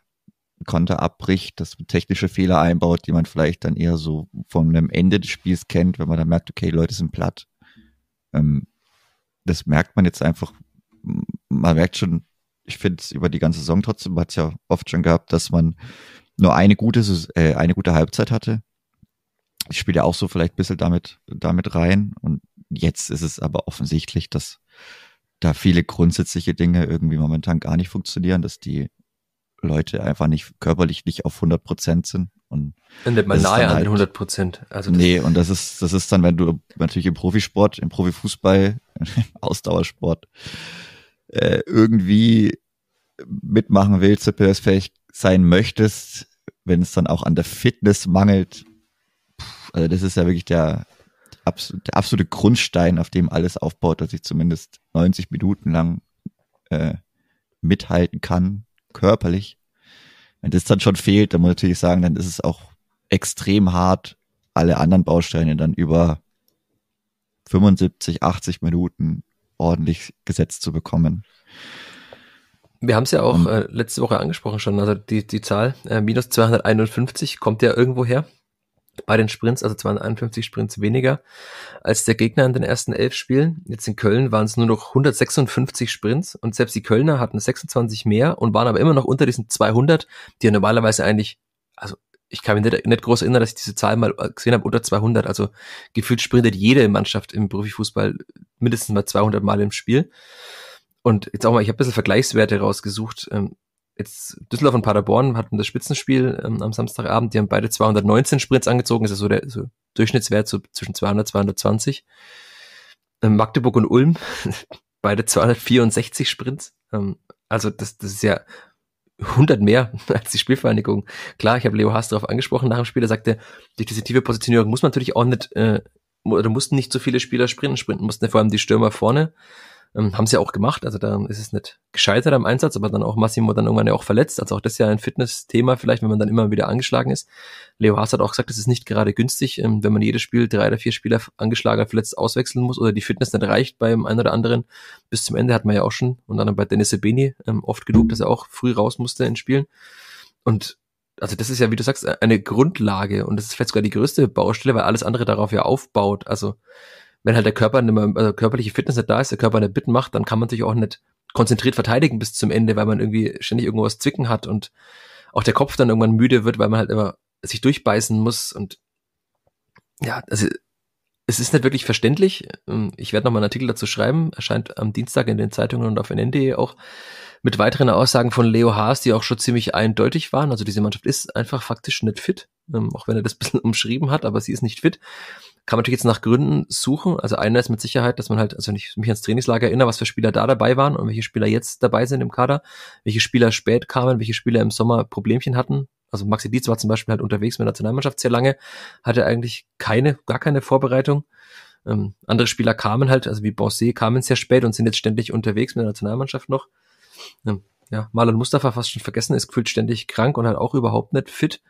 Konter abbricht, dass man technische Fehler einbaut, die man vielleicht dann eher so von einem Ende des Spiels kennt, wenn man dann merkt, okay, Leute sind platt. Ähm, das merkt man jetzt einfach, man merkt schon, ich finde es über die ganze Saison trotzdem, man hat es ja oft schon gehabt, dass man nur eine gute, äh, eine gute Halbzeit hatte. Ich spiele ja auch so vielleicht ein bisschen damit, damit rein. Und jetzt ist es aber offensichtlich, dass da viele grundsätzliche Dinge irgendwie momentan gar nicht funktionieren, dass die Leute einfach nicht körperlich nicht auf 100 Prozent sind. Und dann wird man nahe an halt, 100 Prozent. Also nee, und das ist, das ist dann, wenn du natürlich im Profisport, im Profifußball, im Ausdauersport äh, irgendwie mitmachen willst, fähig sein möchtest, wenn es dann auch an der Fitness mangelt, pff, also das ist ja wirklich der, der, absolute Grundstein, auf dem alles aufbaut, dass ich zumindest 90 Minuten lang äh, mithalten kann, körperlich. Wenn das dann schon fehlt, dann muss ich natürlich sagen, dann ist es auch extrem hart, alle anderen Bausteine dann über 75, 80 Minuten ordentlich gesetzt zu bekommen. Wir haben es ja auch hm. äh, letzte Woche angesprochen schon, also die, die Zahl äh, minus 251 kommt ja irgendwo her bei den Sprints, also 251 Sprints weniger als der Gegner in den ersten elf Spielen. Jetzt in Köln waren es nur noch 156 Sprints und selbst die Kölner hatten 26 mehr und waren aber immer noch unter diesen 200, die ja normalerweise eigentlich, also ich kann mich nicht, nicht groß erinnern, dass ich diese Zahl mal gesehen habe, unter 200. Also gefühlt sprintet jede Mannschaft im Profifußball mindestens mal 200 Mal im Spiel. Und jetzt auch mal, ich habe ein bisschen Vergleichswerte rausgesucht. Ähm, jetzt Düsseldorf und Paderborn hatten das Spitzenspiel ähm, am Samstagabend. Die haben beide 219 Sprints angezogen. Das ist so der so Durchschnittswert so zwischen 200 220. Ähm, Magdeburg und Ulm, beide 264 Sprints. also das, das ist ja 100 mehr als die Spielvereinigung. Klar, ich habe Leo Haas darauf angesprochen nach dem Spiel. Er sagte, durch diese tiefe Positionierung muss man natürlich auch nicht, äh, oder mussten nicht so viele Spieler sprinten. Sprinten mussten ja vor allem die Stürmer vorne. Ähm, haben sie auch gemacht, also da ist es nicht gescheitert am Einsatz, aber dann auch Massimo dann irgendwann ja auch verletzt. Also auch das ist ja ein Fitness-Thema vielleicht, wenn man dann immer wieder angeschlagen ist. Leo Haas hat auch gesagt, es ist nicht gerade günstig, ähm, wenn man jedes Spiel drei oder vier Spieler angeschlagen verletzt auswechseln muss oder die Fitness nicht reicht beim einen oder anderen. Bis zum Ende hat man ja auch schon, und dann bei Dennis Sebeni ähm, oft genug, dass er auch früh raus musste in Spielen. Und also das ist ja, wie du sagst, eine Grundlage und das ist vielleicht sogar die größte Baustelle, weil alles andere darauf ja aufbaut. Also wenn halt der Körper, nicht mehr, also körperliche Fitness nicht da ist, der Körper nicht bitten macht, dann kann man sich auch nicht konzentriert verteidigen bis zum Ende, weil man irgendwie ständig irgendwas zwicken hat und auch der Kopf dann irgendwann müde wird, weil man halt immer sich durchbeißen muss und ja, also es ist nicht wirklich verständlich. Ähm, ich werde nochmal einen Artikel dazu schreiben. Erscheint am Dienstag in den Zeitungen und auf NN.de auch mit weiteren Aussagen von Leo Haas, die auch schon ziemlich eindeutig waren. Also diese Mannschaft ist einfach faktisch nicht fit, ähm, auch wenn er das ein bisschen umschrieben hat, aber sie ist nicht fit. Kann man natürlich jetzt nach Gründen suchen. Also einer ist mit Sicherheit, dass man halt, also wenn ich mich ans Trainingslager erinnere, was für Spieler da dabei waren und welche Spieler jetzt dabei sind im Kader, welche Spieler spät kamen, welche Spieler im Sommer Problemchen hatten, also Maxi Dietz war zum Beispiel halt unterwegs mit der Nationalmannschaft sehr lange, hatte eigentlich keine, gar keine Vorbereitung. Ähm, andere Spieler kamen halt, also wie Borsé kamen sehr spät und sind jetzt ständig unterwegs mit der Nationalmannschaft noch. Ähm, ja, Marlon Mustafa fast schon vergessen, ist gefühlt ständig krank und halt auch überhaupt nicht fit.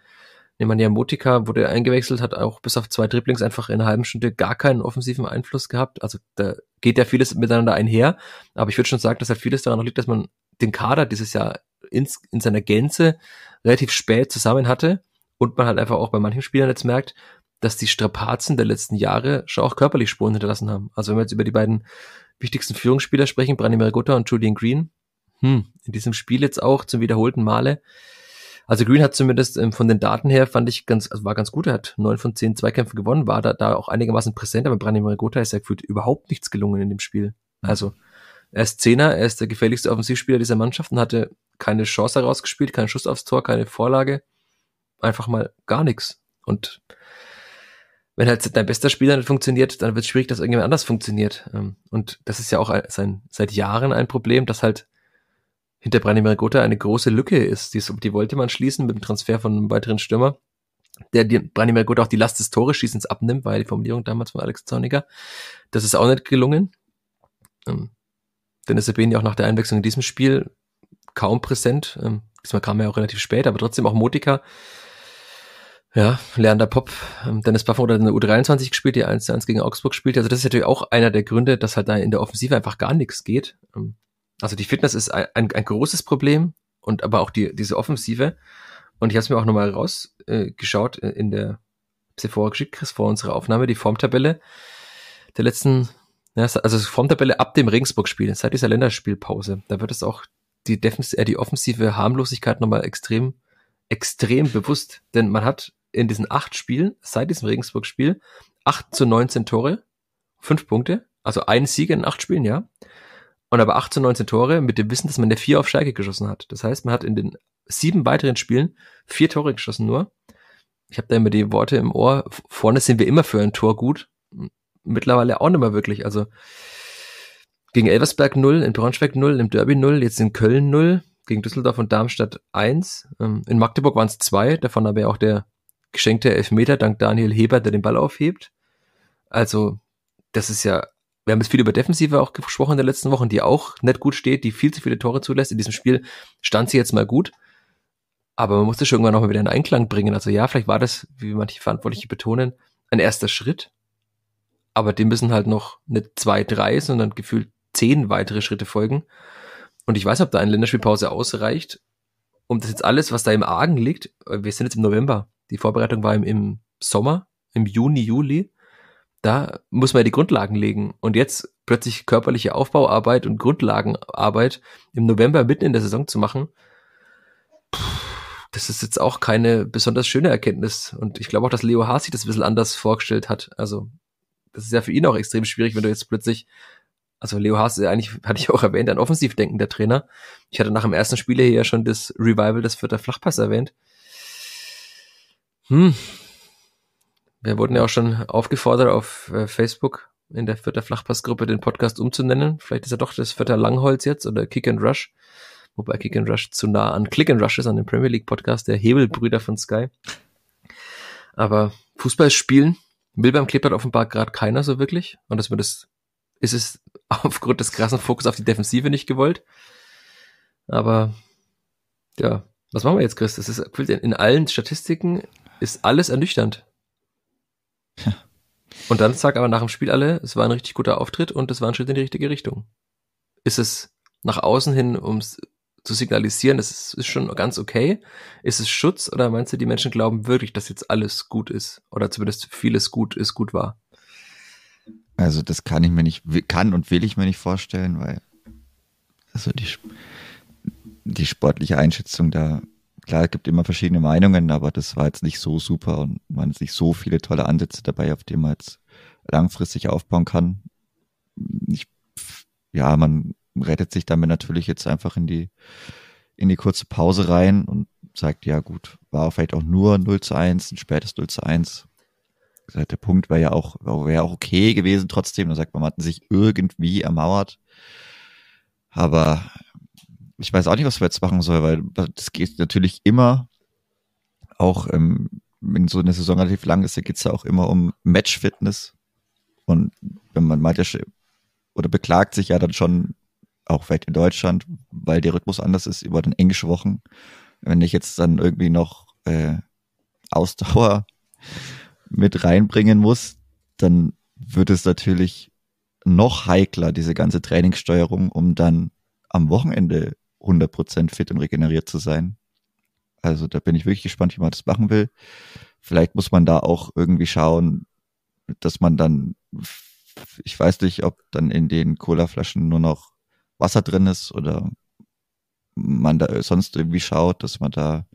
Nehmen wir Motika wurde eingewechselt, hat auch bis auf zwei Dribblings einfach in einer halben Stunde gar keinen offensiven Einfluss gehabt. Also da geht ja vieles miteinander einher. Aber ich würde schon sagen, dass halt vieles daran liegt, dass man den Kader dieses Jahr ins, in seiner Gänze relativ spät zusammen hatte und man halt einfach auch bei manchen Spielern jetzt merkt, dass die Strapazen der letzten Jahre schon auch körperlich Spuren hinterlassen haben. Also wenn wir jetzt über die beiden wichtigsten Führungsspieler sprechen, Brandy Marigutta und Julian Green, hm, in diesem Spiel jetzt auch zum wiederholten Male. Also Green hat zumindest ähm, von den Daten her, fand ich, ganz, also war ganz gut. Er hat neun von zehn Zweikämpfen gewonnen, war da, da auch einigermaßen präsent, aber Brandy Marigota ist ja gefühlt überhaupt nichts gelungen in dem Spiel. Also er ist Zehner, er ist der gefährlichste Offensivspieler dieser Mannschaft und hatte keine Chance herausgespielt, kein Schuss aufs Tor, keine Vorlage. Einfach mal gar nichts. Und wenn halt dein bester Spieler nicht funktioniert, dann wird es schwierig, dass irgendjemand anders funktioniert. Ähm, und das ist ja auch sein, seit Jahren ein Problem, dass halt hinter Brandy Marigota eine große Lücke ist. Die, die, wollte man schließen mit dem Transfer von einem weiteren Stürmer, der Brandy Marigota auch die Last des Tore-Schießens abnimmt, war ja die Formulierung damals von Alex Zorniger. Das ist auch nicht gelungen. Ähm, denn es Dennis ja auch nach der Einwechslung in diesem Spiel kaum präsent. Ähm, diesmal kam er auch relativ spät, aber trotzdem auch Motika. Ja, lernender Pop. Ähm, Dennis Buffon hat in der U23 gespielt, die 1 1 gegen Augsburg spielt. Also das ist natürlich auch einer der Gründe, dass halt da in der Offensive einfach gar nichts geht. Ähm, also die Fitness ist ein, ein, großes Problem und aber auch die, diese Offensive. Und ich habe es mir auch nochmal rausgeschaut äh, in der, ich vorher geschickt, Chris, vor unserer Aufnahme, die Formtabelle der letzten, ja, also Formtabelle ab dem Regensburg-Spiel, seit dieser Länderspielpause. Da wird es auch die, Defens äh, die offensive Harmlosigkeit nochmal extrem, extrem bewusst. Denn man hat in diesen acht Spielen, seit diesem Regensburg-Spiel, acht zu 19 Tore, fünf Punkte, also ein Sieg in acht Spielen, ja. Und aber acht zu 19 Tore mit dem Wissen, dass man der vier auf Schalke geschossen hat. Das heißt, man hat in den sieben weiteren Spielen vier Tore geschossen nur. Ich habe da immer die Worte im Ohr, vorne sind wir immer für ein Tor gut. Mittlerweile auch nicht mehr wirklich. Also gegen Elversberg 0, in Braunschweig 0, im Derby 0, jetzt in Köln 0, gegen Düsseldorf und Darmstadt 1. Ähm, in Magdeburg waren es 2, davon aber auch der geschenkte Elfmeter dank Daniel Heber, der den Ball aufhebt. Also, das ist ja, wir haben jetzt viel über Defensive auch gesprochen in den letzten Wochen, die auch nicht gut steht, die viel zu viele Tore zulässt. In diesem Spiel stand sie jetzt mal gut. Aber man musste schon irgendwann nochmal wieder in Einklang bringen. Also ja, vielleicht war das, wie manche Verantwortliche betonen, ein erster Schritt. Aber die müssen halt noch nicht zwei, drei, sondern gefühlt zehn weitere Schritte folgen. Und ich weiß, ob da eine Länderspielpause ausreicht, um das jetzt alles, was da im Argen liegt. Äh, wir sind jetzt im November. Die Vorbereitung war im, im Sommer, im Juni, Juli. Da muss man ja die Grundlagen legen. Und jetzt plötzlich körperliche Aufbauarbeit und Grundlagenarbeit im November mitten in der Saison zu machen, das ist jetzt auch keine besonders schöne Erkenntnis. Und ich glaube auch, dass Leo Haas sich das ein bisschen anders vorgestellt hat. Also, das ist ja für ihn auch extrem schwierig, wenn du jetzt plötzlich also Leo Haas ist ja eigentlich, hatte ich auch erwähnt, ein offensiv denkender Trainer. Ich hatte nach dem ersten Spiel hier ja schon das Revival des vierter Flachpass erwähnt. Hm. Wir wurden ja auch schon aufgefordert auf äh, Facebook in der vierter Flachpassgruppe den Podcast umzunennen. Vielleicht ist er doch das vierter Langholz jetzt oder Kick and Rush. Wobei Kick and Rush zu nah an Click and Rush ist, an dem Premier League Podcast der Hebelbrüder von Sky. Aber Fußball spielen will beim Klippert offenbar gerade keiner so wirklich. Und dass man das ist es aufgrund des krassen Fokus auf die Defensive nicht gewollt. Aber ja, was machen wir jetzt, Chris? Das ist in allen Statistiken ist alles ernüchternd. Ja. Und dann sagt aber nach dem Spiel alle, es war ein richtig guter Auftritt und es war ein Schritt in die richtige Richtung. Ist es nach außen hin, um es zu signalisieren, es ist, ist schon ganz okay? Ist es Schutz oder meinst du, die Menschen glauben wirklich, dass jetzt alles gut ist? Oder zumindest vieles gut ist, gut war? Also das kann ich mir nicht, kann und will ich mir nicht vorstellen, weil also die, die sportliche Einschätzung da, klar, es gibt immer verschiedene Meinungen, aber das war jetzt nicht so super und man hat nicht so viele tolle Ansätze dabei, auf denen man jetzt langfristig aufbauen kann. Ich, ja, man rettet sich damit natürlich jetzt einfach in die, in die kurze Pause rein und sagt, ja gut, war vielleicht auch nur 0 zu 1, ein spätes 0 zu 1 gesagt, der Punkt wäre ja auch, wäre auch okay gewesen trotzdem. Da sagt man, man hatten sich irgendwie ermauert. Aber ich weiß auch nicht, was wir jetzt machen soll, weil das geht natürlich immer auch, ähm, wenn so eine Saison relativ lang ist, da geht es ja auch immer um Matchfitness. Und wenn man meint ja oder beklagt sich ja dann schon, auch vielleicht in Deutschland, weil der Rhythmus anders ist über den englischen Wochen. Wenn ich jetzt dann irgendwie noch äh, Ausdauer mit reinbringen muss, dann wird es natürlich noch heikler, diese ganze Trainingssteuerung, um dann am Wochenende 100% fit und regeneriert zu sein. Also da bin ich wirklich gespannt, wie man das machen will. Vielleicht muss man da auch irgendwie schauen, dass man dann, ich weiß nicht, ob dann in den Colaflaschen nur noch Wasser drin ist oder man da sonst irgendwie schaut, dass man da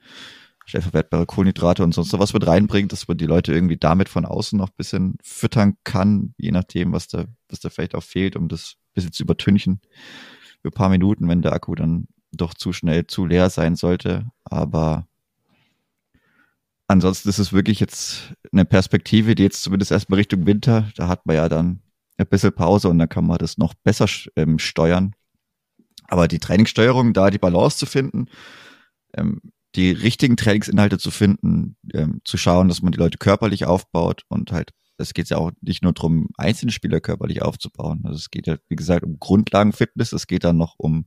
stellvertretbare Kohlenhydrate und sonst was mit reinbringt, dass man die Leute irgendwie damit von außen noch ein bisschen füttern kann, je nachdem, was da, was da vielleicht auch fehlt, um das ein bisschen zu übertünchen für ein paar Minuten, wenn der Akku dann doch zu schnell zu leer sein sollte. Aber ansonsten ist es wirklich jetzt eine Perspektive, die jetzt zumindest erstmal Richtung Winter, da hat man ja dann ein bisschen Pause und dann kann man das noch besser ähm, steuern. Aber die Trainingssteuerung, da die Balance zu finden, ähm, die richtigen Trainingsinhalte zu finden, ähm, zu schauen, dass man die Leute körperlich aufbaut und halt, es geht ja auch nicht nur darum, einzelne Spieler körperlich aufzubauen. Also es geht ja, wie gesagt, um Grundlagenfitness, es geht dann noch um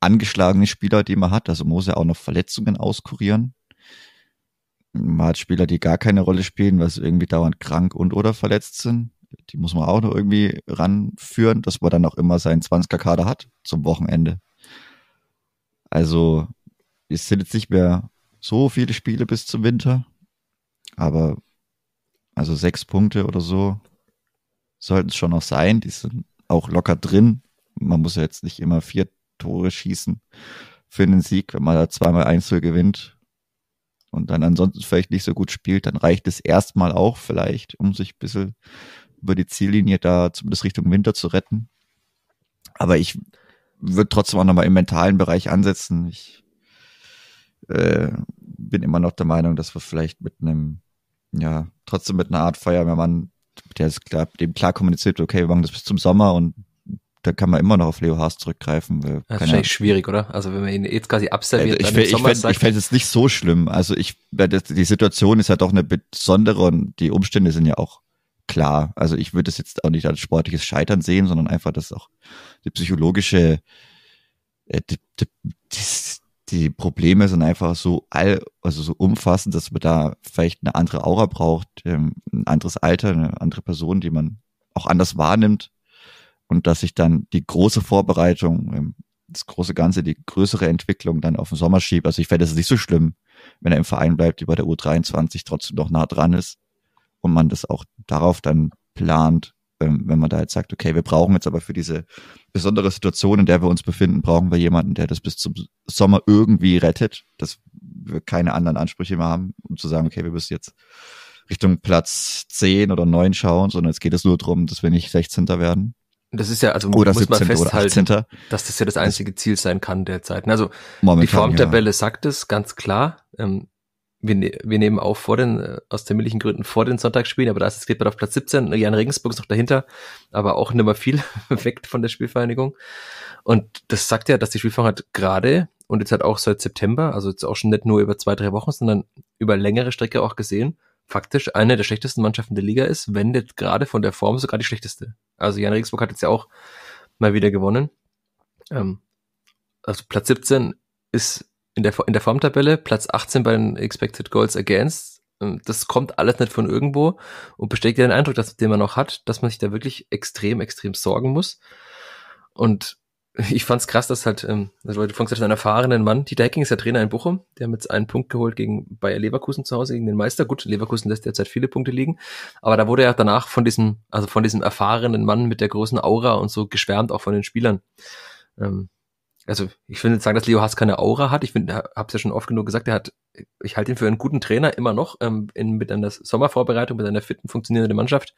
angeschlagene Spieler, die man hat. Also man muss ja auch noch Verletzungen auskurieren. Man hat Spieler, die gar keine Rolle spielen, weil sie irgendwie dauernd krank und oder verletzt sind. Die muss man auch noch irgendwie ranführen, dass man dann auch immer seinen 20er-Kader hat zum Wochenende. Also es sind jetzt nicht mehr so viele Spiele bis zum Winter, aber also sechs Punkte oder so sollten es schon noch sein. Die sind auch locker drin. Man muss ja jetzt nicht immer vier Tore schießen für einen Sieg, wenn man da zweimal Einzel gewinnt und dann ansonsten vielleicht nicht so gut spielt, dann reicht es erstmal auch vielleicht, um sich ein bisschen über die Ziellinie da zumindest Richtung Winter zu retten. Aber ich würde trotzdem auch nochmal im mentalen Bereich ansetzen. Ich äh, bin immer noch der Meinung, dass wir vielleicht mit einem, ja, trotzdem mit einer Art Feuerwehrmann, der ist klar, dem klar kommuniziert, okay, wir machen das bis zum Sommer und da kann man immer noch auf Leo Haas zurückgreifen. Das ist wahrscheinlich ja, schwierig, oder? Also wenn man ihn jetzt quasi abserviert, also ich, dann ich, Sommer ich, ich fände es nicht so schlimm. Also ich, die Situation ist ja halt doch eine besondere und die Umstände sind ja auch klar. Also ich würde es jetzt auch nicht als sportliches Scheitern sehen, sondern einfach, dass auch die psychologische, äh, die, die, die, die Probleme sind einfach so all, also so umfassend, dass man da vielleicht eine andere Aura braucht, ähm, ein anderes Alter, eine andere Person, die man auch anders wahrnimmt. Und dass sich dann die große Vorbereitung, ähm, das große Ganze, die größere Entwicklung dann auf den Sommer schiebt. Also ich fände es nicht so schlimm, wenn er im Verein bleibt, die bei der U23 trotzdem noch nah dran ist und man das auch darauf dann plant, wenn, wenn man da jetzt sagt, okay, wir brauchen jetzt aber für diese besondere Situation, in der wir uns befinden, brauchen wir jemanden, der das bis zum Sommer irgendwie rettet, dass wir keine anderen Ansprüche mehr haben, um zu sagen, okay, wir müssen jetzt Richtung Platz 10 oder 9 schauen, sondern jetzt geht es nur darum, dass wir nicht 16. werden. Das ist ja, also oder muss man festhalten, dass das ja das einzige Ziel sein kann derzeit. Also Momentan, die Formtabelle ja. sagt es ganz klar. Ähm, wir, ne wir nehmen auf vor den, äh, aus terminlichen Gründen vor den Sonntagsspielen, aber da ist es Klippert auf Platz 17, Jan Regensburg ist noch dahinter, aber auch nicht mehr viel weg von der Spielvereinigung. Und das sagt ja, dass die Spielvereinigung hat gerade und jetzt halt auch seit September, also jetzt auch schon nicht nur über zwei, drei Wochen, sondern über längere Strecke auch gesehen, faktisch eine der schlechtesten Mannschaften der Liga ist, wendet gerade von der Form sogar die schlechteste. Also Jan Regensburg hat jetzt ja auch mal wieder gewonnen. Ähm, also Platz 17 ist in der, in der Formtabelle, Platz 18 bei den Expected Goals Against. Ähm, das kommt alles nicht von irgendwo und bestätigt ja den Eindruck, dass, den man noch hat, dass man sich da wirklich extrem, extrem sorgen muss. Und ich fand's krass, dass halt, ähm, also weil du fängst halt einen erfahrenen Mann, Dieter Hecking ist ja Trainer in Bochum, der haben jetzt einen Punkt geholt gegen Bayer Leverkusen zu Hause, gegen den Meister. Gut, Leverkusen lässt derzeit viele Punkte liegen, aber da wurde ja danach von diesem, also von diesem erfahrenen Mann mit der großen Aura und so geschwärmt, auch von den Spielern. Ähm, also ich will nicht sagen, dass Leo Haas keine Aura hat. Ich finde, hab's ja schon oft genug gesagt, er hat, ich halte ihn für einen guten Trainer immer noch ähm, in, mit einer Sommervorbereitung, mit einer fitten, funktionierenden Mannschaft.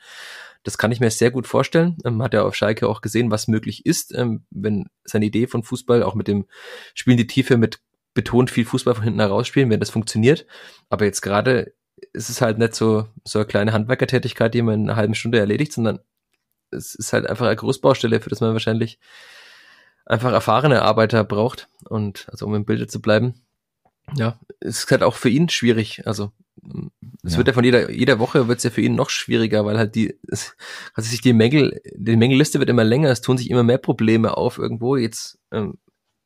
Das kann ich mir sehr gut vorstellen. Ähm, hat er auf Schalke auch gesehen, was möglich ist, ähm, wenn seine Idee von Fußball auch mit dem Spielen die Tiefe mit betont viel Fußball von hinten heraus spielen, wenn das funktioniert. Aber jetzt gerade ist es halt nicht so, so eine kleine Handwerkertätigkeit, die man in einer halben Stunde erledigt, sondern es ist halt einfach eine Großbaustelle, für das man wahrscheinlich einfach erfahrene Arbeiter braucht und also um im Bilde zu bleiben. Ja, es ist halt auch für ihn schwierig. Also es ja. wird ja von jeder, jeder Woche wird es ja für ihn noch schwieriger, weil halt die, es, also sich die Mängel, die Mängelliste wird immer länger, es tun sich immer mehr Probleme auf irgendwo. Jetzt, ähm,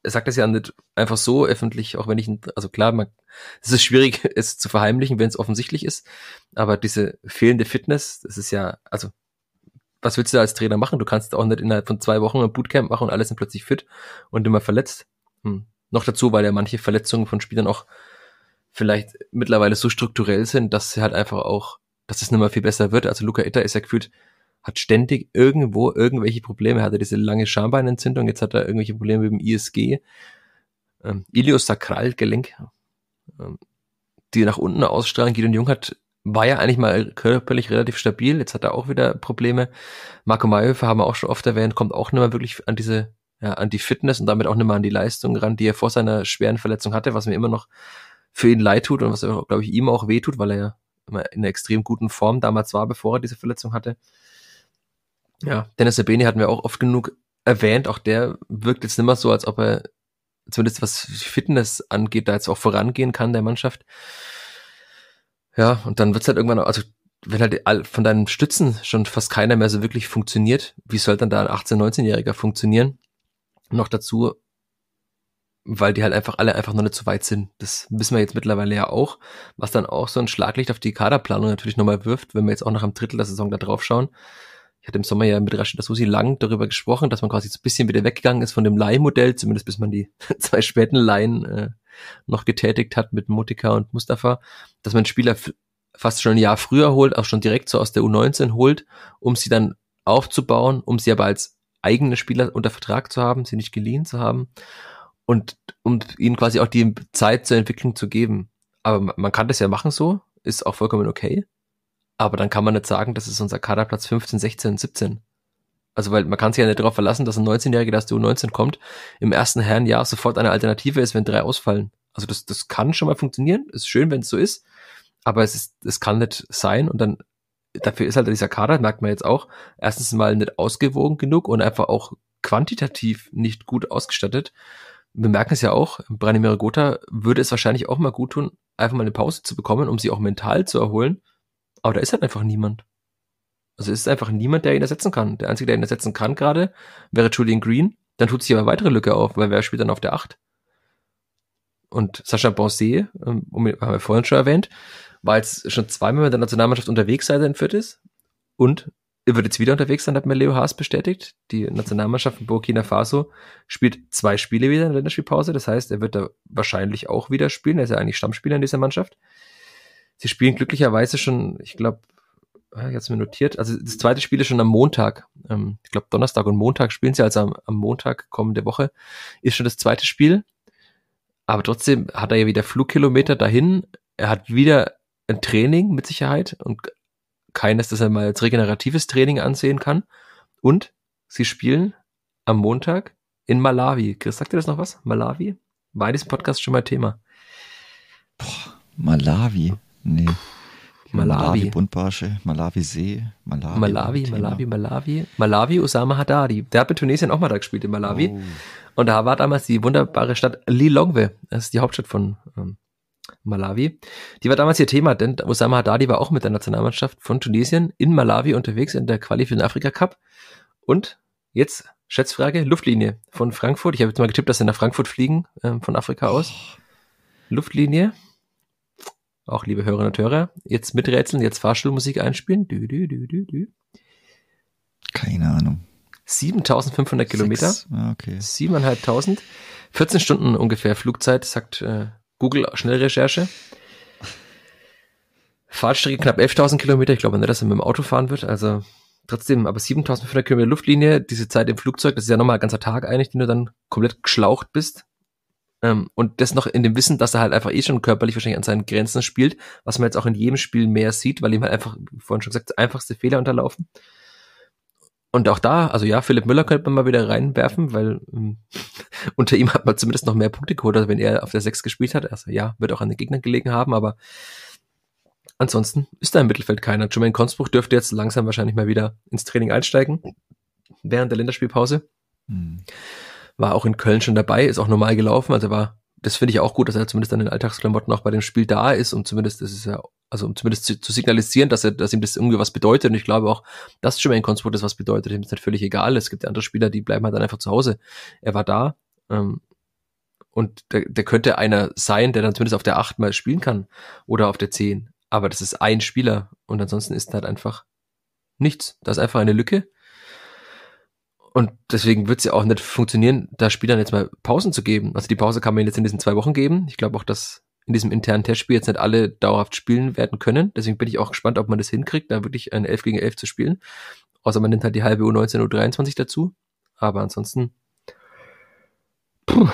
er sagt das ja nicht einfach so öffentlich, auch wenn ich, also klar, man, es ist schwierig, es zu verheimlichen, wenn es offensichtlich ist, aber diese fehlende Fitness, das ist ja, also was willst du da als Trainer machen? Du kannst auch nicht innerhalb von zwei Wochen ein Bootcamp machen und alle sind plötzlich fit und immer verletzt. Hm. Noch dazu, weil ja manche Verletzungen von Spielern auch vielleicht mittlerweile so strukturell sind, dass sie halt einfach auch, dass es nicht mehr viel besser wird. Also Luca Itter ist ja gefühlt, hat ständig irgendwo irgendwelche Probleme. hatte diese lange Schambeinentzündung, jetzt hat er irgendwelche Probleme mit dem ISG, ähm, Iliosakralgelenk, ähm, die nach unten ausstrahlen. Gideon Jung hat war ja eigentlich mal körperlich relativ stabil, jetzt hat er auch wieder Probleme. Marco Mayhöfer haben wir auch schon oft erwähnt, kommt auch nicht mehr wirklich an diese, ja, an die Fitness und damit auch nicht mehr an die Leistung ran, die er vor seiner schweren Verletzung hatte, was mir immer noch für ihn leid tut und was, glaube ich, ihm auch weh tut, weil er ja immer in einer extrem guten Form damals war, bevor er diese Verletzung hatte. Ja, Dennis Sabeni hatten wir auch oft genug erwähnt, auch der wirkt jetzt nicht mehr so, als ob er zumindest was Fitness angeht, da jetzt auch vorangehen kann der Mannschaft. Ja, und dann wird's halt irgendwann, also wenn halt von deinen Stützen schon fast keiner mehr so wirklich funktioniert, wie soll dann da ein 18-, 19-Jähriger funktionieren? Noch dazu, weil die halt einfach alle einfach noch nicht so weit sind. Das wissen wir jetzt mittlerweile ja auch, was dann auch so ein Schlaglicht auf die Kaderplanung natürlich nochmal wirft, wenn wir jetzt auch nach einem Drittel der Saison da drauf schauen. Ich hatte im Sommer ja mit Rashida Susi lang darüber gesprochen, dass man quasi so ein bisschen wieder weggegangen ist von dem Leihmodell, zumindest bis man die zwei späten Leihen äh, noch getätigt hat mit Motika und Mustafa, dass man Spieler fast schon ein Jahr früher holt, auch schon direkt so aus der U19 holt, um sie dann aufzubauen, um sie aber als eigene Spieler unter Vertrag zu haben, sie nicht geliehen zu haben und um ihnen quasi auch die Zeit zur Entwicklung zu geben. Aber man kann das ja machen so, ist auch vollkommen okay. Aber dann kann man nicht sagen, das ist unser Kaderplatz 15, 16, 17. Also, weil man kann sich ja nicht darauf verlassen, dass ein 19-Jähriger, der aus der U19 kommt, im ersten Herrenjahr sofort eine Alternative ist, wenn drei ausfallen. Also, das, das kann schon mal funktionieren. Ist schön, wenn es so ist. Aber es ist, es kann nicht sein. Und dann, dafür ist halt dieser Kader, merkt man jetzt auch, erstens mal nicht ausgewogen genug und einfach auch quantitativ nicht gut ausgestattet. Wir merken es ja auch, Branimir Gotha würde es wahrscheinlich auch mal gut tun, einfach mal eine Pause zu bekommen, um sie auch mental zu erholen aber da ist halt einfach niemand. Also es ist einfach niemand, der ihn ersetzen kann. Der Einzige, der ihn ersetzen kann gerade, wäre Julian Green. Dann tut sich aber weitere Lücke auf, weil wer spielt dann auf der Acht? Und Sascha Bonset, ähm, um, haben wir vorhin schon erwähnt, war jetzt schon zweimal mit der Nationalmannschaft unterwegs, seit er entführt ist. Und er wird jetzt wieder unterwegs sein, hat mir Leo Haas bestätigt. Die Nationalmannschaft von Burkina Faso spielt zwei Spiele wieder in der Länderspielpause. Das heißt, er wird da wahrscheinlich auch wieder spielen. Er ist ja eigentlich Stammspieler in dieser Mannschaft sie spielen glücklicherweise schon, ich glaube, jetzt ah, mir notiert, also das zweite Spiel ist schon am Montag. Ähm, ich glaube, Donnerstag und Montag spielen sie, also am, am Montag kommende Woche ist schon das zweite Spiel. Aber trotzdem hat er ja wieder Flugkilometer dahin. Er hat wieder ein Training mit Sicherheit und keines, das er mal als regeneratives Training ansehen kann. Und sie spielen am Montag in Malawi. Chris, sagt dir das noch was? Malawi? War in diesem Podcast schon mal Thema. Boah, Malawi. Nee. Malawi. Malawi Buntbarsche, Malawi See, Malawi. Malawi, Malawi, Malawi. Malawi, Osama Haddadi. Der hat mit Tunesien auch mal da gespielt in Malawi. Oh. Und da war damals die wunderbare Stadt Lilongwe. Das ist die Hauptstadt von ähm, Malawi. Die war damals ihr Thema, denn Osama Haddadi war auch mit der Nationalmannschaft von Tunesien in Malawi unterwegs in der Quali für den Afrika Cup. Und jetzt, Schätzfrage, Luftlinie von Frankfurt. Ich habe jetzt mal getippt, dass sie nach Frankfurt fliegen, ähm, von Afrika aus. Oh. Luftlinie. Auch liebe Hörerinnen und Hörer, jetzt miträtseln, jetzt Fahrstuhlmusik einspielen. Dü, dü, dü, dü, dü. Keine Ahnung. 7500 Kilometer. Ah, okay. 7500. 14 Stunden ungefähr Flugzeit, sagt äh, Google Schnellrecherche. Fahrtstrecke knapp 11.000 Kilometer. Ich glaube nicht, dass er mit dem Auto fahren wird. Also trotzdem, aber 7.500 Kilometer Luftlinie, diese Zeit im Flugzeug, das ist ja nochmal ein ganzer Tag eigentlich, den du dann komplett geschlaucht bist. Ähm, und das noch in dem Wissen, dass er halt einfach eh schon körperlich wahrscheinlich an seinen Grenzen spielt, was man jetzt auch in jedem Spiel mehr sieht, weil ihm halt einfach, vorhin schon gesagt, einfachste Fehler unterlaufen. Und auch da, also ja, Philipp Müller könnte man mal wieder reinwerfen, weil ähm, unter ihm hat man zumindest noch mehr Punkte geholt, als wenn er auf der 6 gespielt hat. Also ja, wird auch an den Gegnern gelegen haben, aber ansonsten ist da im Mittelfeld keiner. Jermaine Konzbruch dürfte jetzt langsam wahrscheinlich mal wieder ins Training einsteigen, während der Länderspielpause. Hm war auch in Köln schon dabei, ist auch normal gelaufen. Also war, das finde ich auch gut, dass er zumindest an den Alltagsklamotten auch bei dem Spiel da ist um zumindest das ist ja, also um zumindest zu, zu, signalisieren, dass er, dass ihm das irgendwie was bedeutet. Und ich glaube auch, dass schon Jermaine Consport das was bedeutet. Ihm ist halt völlig egal. Es gibt andere Spieler, die bleiben halt dann einfach zu Hause. Er war da. Ähm, und der, der könnte einer sein, der dann zumindest auf der 8 mal spielen kann oder auf der 10. Aber das ist ein Spieler und ansonsten ist halt einfach nichts. Da ist einfach eine Lücke und deswegen wird es ja auch nicht funktionieren, da Spielern jetzt mal Pausen zu geben. Also die Pause kann man jetzt in diesen zwei Wochen geben. Ich glaube auch, dass in diesem internen Testspiel jetzt nicht alle dauerhaft spielen werden können. Deswegen bin ich auch gespannt, ob man das hinkriegt, da wirklich ein 11 gegen 11 zu spielen. Außer man nimmt halt die halbe U19, U23 dazu. Aber ansonsten. Puh.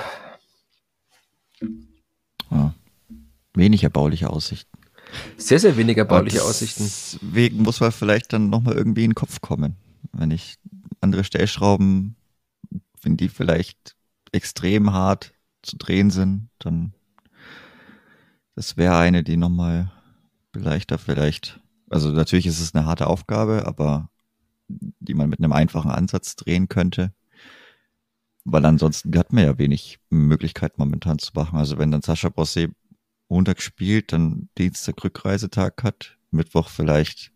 Ja. Wenig erbauliche Aussichten. Sehr, sehr wenig erbauliche Aussichten. Deswegen muss man vielleicht dann nochmal irgendwie in den Kopf kommen, wenn ich andere Stellschrauben, wenn die vielleicht extrem hart zu drehen sind, dann das wäre eine, die nochmal leichter vielleicht. Also natürlich ist es eine harte Aufgabe, aber die man mit einem einfachen Ansatz drehen könnte. Weil ansonsten hat man ja wenig Möglichkeit momentan zu machen. Also wenn dann Sascha Bosse Montag spielt, dann Dienstag Rückreisetag hat, Mittwoch vielleicht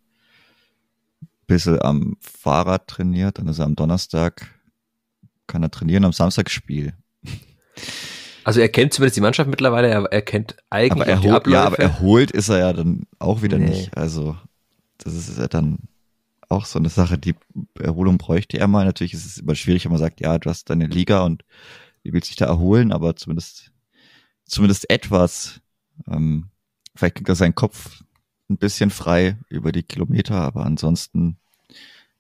bisschen am Fahrrad trainiert. Dann ist er am Donnerstag, kann er trainieren, am Samstag Spiel. Also er kennt zumindest die Mannschaft mittlerweile, er, er kennt eigentlich aber erhol, die Ja, aber erholt ist er ja dann auch wieder nee. nicht. Also das ist ja dann auch so eine Sache, die Erholung bräuchte er mal. Natürlich ist es immer schwierig, wenn man sagt, ja, du hast deine Liga und du willst dich da erholen, aber zumindest, zumindest etwas. Ähm, vielleicht kriegt er seinen Kopf ein bisschen frei über die Kilometer, aber ansonsten,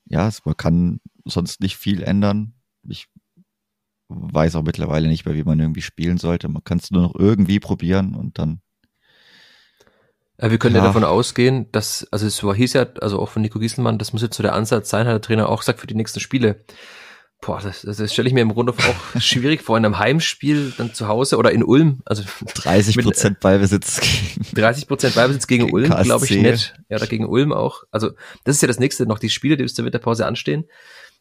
ja, man kann sonst nicht viel ändern. Ich weiß auch mittlerweile nicht mehr, wie man irgendwie spielen sollte. Man kann es nur noch irgendwie probieren und dann. Ja, äh, wir können ja. ja. davon ausgehen, dass, also es war, hieß ja, also auch von Nico Gieselmann, das muss jetzt so der Ansatz sein, hat der Trainer auch gesagt, für die nächsten Spiele, Boah, das, das stelle ich mir im Grunde auch schwierig vor, in einem Heimspiel dann zu Hause oder in Ulm. Also 30 äh, Prozent Ballbesitz. 30 Prozent Ballbesitz gegen, gegen Ulm, glaube ich, nett. Ja, oder gegen Ulm auch. Also das ist ja das nächste, noch die Spiele, die bis zur Winterpause anstehen.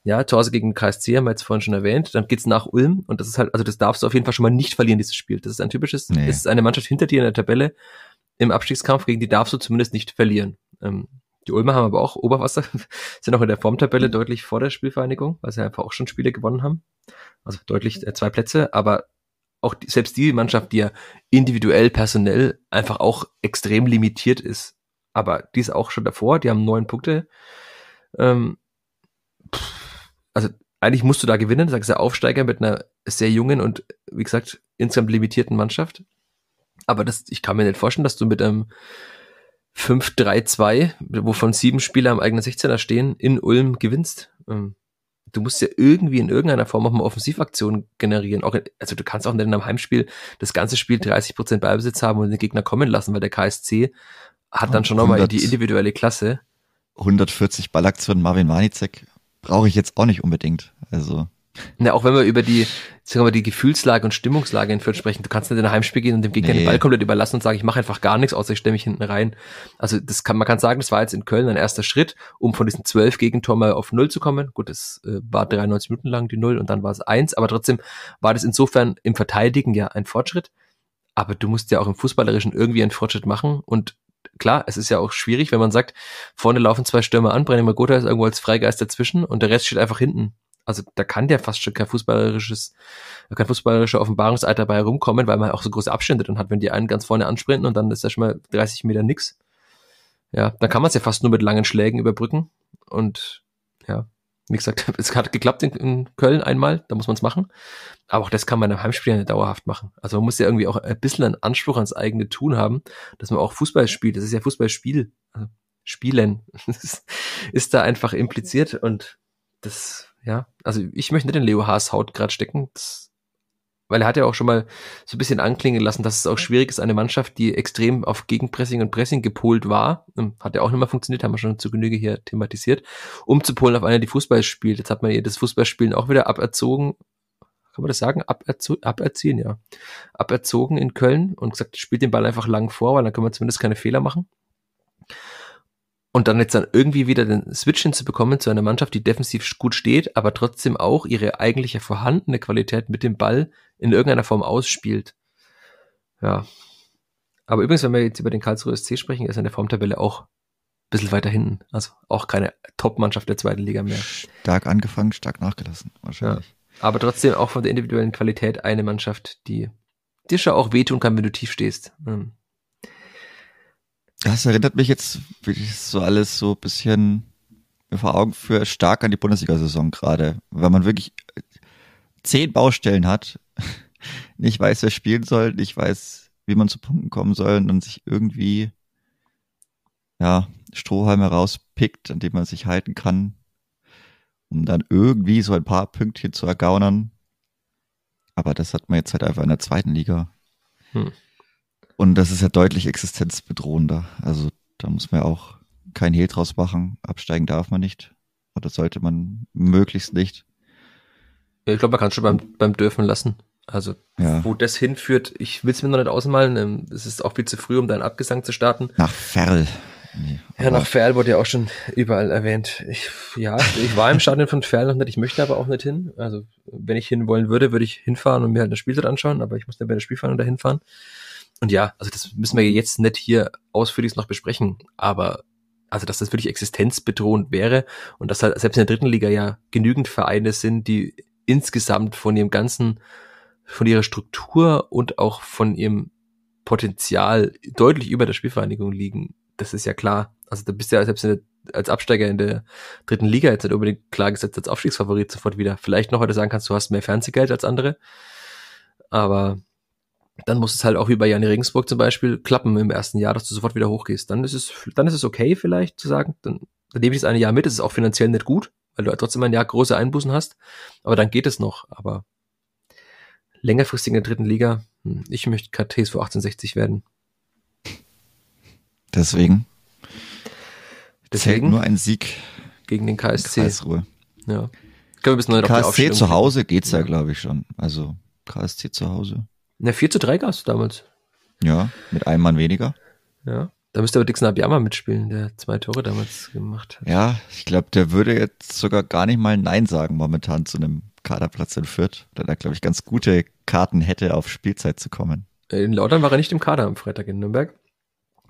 Ja, zu Hause gegen KSC haben wir jetzt vorhin schon erwähnt. Dann geht's nach Ulm und das ist halt, also das darfst du auf jeden Fall schon mal nicht verlieren, dieses Spiel. Das ist ein typisches, nee. das ist eine Mannschaft hinter dir in der Tabelle im Abstiegskampf, gegen die darfst du zumindest nicht verlieren. Ähm, die Ulmer haben aber auch Oberwasser, sind auch in der Formtabelle mhm. deutlich vor der Spielvereinigung, weil sie einfach auch schon Spiele gewonnen haben. Also deutlich mhm. äh, zwei Plätze, aber auch die, selbst die Mannschaft, die ja individuell, personell einfach auch extrem limitiert ist, aber die ist auch schon davor, die haben neun Punkte. Ähm, also eigentlich musst du da gewinnen, sagst der Aufsteiger mit einer sehr jungen und wie gesagt insgesamt limitierten Mannschaft. Aber das, ich kann mir nicht vorstellen, dass du mit einem 5-3-2, wovon sieben Spieler am eigenen 16er stehen, in Ulm gewinnst. Ähm, du musst ja irgendwie in irgendeiner Form auch mal Offensivaktionen generieren. Auch, also du kannst auch in deinem Heimspiel das ganze Spiel 30% Prozent Ballbesitz haben und den Gegner kommen lassen, weil der KSC hat dann schon nochmal die individuelle Klasse. 140 Ballaktionen Marvin Wanicek brauche ich jetzt auch nicht unbedingt. Also na, auch wenn wir über die, sagen wir, die Gefühlslage und Stimmungslage in Fürth sprechen, du kannst nicht in ein Heimspiel gehen und dem Gegner nee. den Ball komplett überlassen und sagen, ich mache einfach gar nichts, außer ich stelle mich hinten rein. Also das kann, man kann sagen, das war jetzt in Köln ein erster Schritt, um von diesen zwölf Gegentor mal auf null zu kommen. Gut, das äh, war 93 Minuten lang die Null und dann war es eins, aber trotzdem war das insofern im Verteidigen ja ein Fortschritt. Aber du musst ja auch im Fußballerischen irgendwie einen Fortschritt machen und klar, es ist ja auch schwierig, wenn man sagt, vorne laufen zwei Stürmer an, Brenner Gotha ist irgendwo als Freigeist dazwischen und der Rest steht einfach hinten also da kann der fast schon kein fußballerisches, kein fußballerischer Offenbarungsalter bei herumkommen, weil man auch so große Abstände dann hat, wenn die einen ganz vorne ansprinten und dann ist da schon mal 30 Meter nix. Ja, dann kann man es ja fast nur mit langen Schlägen überbrücken und ja, wie gesagt, es hat geklappt in, in Köln einmal, da muss man es machen. Aber auch das kann man im Heimspiel ja nicht dauerhaft machen. Also man muss ja irgendwie auch ein bisschen einen Anspruch ans eigene Tun haben, dass man auch Fußball spielt. Das ist ja Fußballspiel. Also spielen. ist da einfach impliziert und das ja, also ich möchte nicht in Leo Haas Haut gerade stecken, das, weil er hat ja auch schon mal so ein bisschen anklingen lassen, dass es auch schwierig ist, eine Mannschaft, die extrem auf Gegenpressing und Pressing gepolt war, ähm, hat ja auch nicht mal funktioniert, haben wir schon zu Genüge hier thematisiert, umzupolen auf einer, die Fußball spielt. Jetzt hat man ihr das Fußballspielen auch wieder aberzogen, kann man das sagen? Aberzo aberziehen, ja. Aberzogen in Köln und gesagt, spielt den Ball einfach lang vor, weil dann können wir zumindest keine Fehler machen. Und dann jetzt dann irgendwie wieder den Switch hinzubekommen zu einer Mannschaft, die defensiv gut steht, aber trotzdem auch ihre eigentliche vorhandene Qualität mit dem Ball in irgendeiner Form ausspielt. Ja. Aber übrigens, wenn wir jetzt über den Karlsruhe SC sprechen, ist eine Formtabelle auch ein bisschen weiter hinten. Also auch keine Top-Mannschaft der zweiten Liga mehr. Stark angefangen, stark nachgelassen, wahrscheinlich. Ja. Aber trotzdem auch von der individuellen Qualität eine Mannschaft, die dir schon auch wehtun kann, wenn du tief stehst. Mhm. Das erinnert mich jetzt, wie so alles so ein bisschen mir vor Augen führe, stark an die Bundesliga-Saison gerade. Wenn man wirklich äh, zehn Baustellen hat, nicht weiß, wer spielen soll, nicht weiß, wie man zu Punkten kommen soll und sich irgendwie ja, Strohhalme rauspickt, an dem man sich halten kann, um dann irgendwie so ein paar Pünktchen zu ergaunern. Aber das hat man jetzt halt einfach in der zweiten Liga. Hm. Und das ist ja deutlich existenzbedrohender. Also da muss man ja auch kein Hehl draus machen. Absteigen darf man nicht. Oder sollte man möglichst nicht. Ich glaube, man kann schon beim, beim Dürfen lassen. Also, ja. wo das hinführt, ich will es mir noch nicht ausmalen. Ähm, es ist auch viel zu früh, um deinen Abgesang zu starten. Nach Ferl. Nee, ja, nach Ferl wurde ja auch schon überall erwähnt. Ich, ja, ich war im Stadion von Ferl noch nicht. Ich möchte aber auch nicht hin. Also, wenn ich hinwollen würde, würde ich hinfahren und mir halt das Spiel dort anschauen. Aber ich muss dann bei der Spielfahne da hinfahren. Und ja, also das müssen wir jetzt nicht hier ausführlich noch besprechen, aber also dass das wirklich existenzbedrohend wäre und dass halt selbst in der dritten Liga ja genügend Vereine sind, die insgesamt von ihrem ganzen, von ihrer Struktur und auch von ihrem Potenzial deutlich über der Spielvereinigung liegen. Das ist ja klar. Also da bist du ja selbst der, als Absteiger in der dritten Liga jetzt nicht unbedingt klar gesetzt als Aufstiegsfavorit sofort wieder. Vielleicht noch weil du sagen kannst, du hast mehr Fernsehgeld als andere. Aber dann muss es halt auch wie bei Janne Regensburg zum Beispiel klappen im ersten Jahr, dass du sofort wieder hochgehst. Dann ist es, dann ist es okay vielleicht zu sagen, dann, dann nehme ich das eine Jahr mit, es ist auch finanziell nicht gut, weil du halt trotzdem ein Jahr große Einbußen hast, aber dann geht es noch. Aber längerfristig in der dritten Liga, hm, ich möchte KTs vor 1860 werden. Deswegen? Deswegen Zählt nur ein Sieg gegen den KSC. Karlsruhe. Ja. Können wir bis KSC zu Hause geht es ja, glaube ich, schon. Also KSC zu Hause. Na, ne, 4 zu 3 gab es damals. Ja, mit einem Mann weniger. Ja. Da müsste aber Dixon Abiyama mitspielen, der zwei Tore damals gemacht hat. Ja, ich glaube, der würde jetzt sogar gar nicht mal Nein sagen momentan zu einem Kaderplatz in Fürth, da er, glaube ich, ganz gute Karten hätte, auf Spielzeit zu kommen. In Lautern war er nicht im Kader am Freitag in Nürnberg.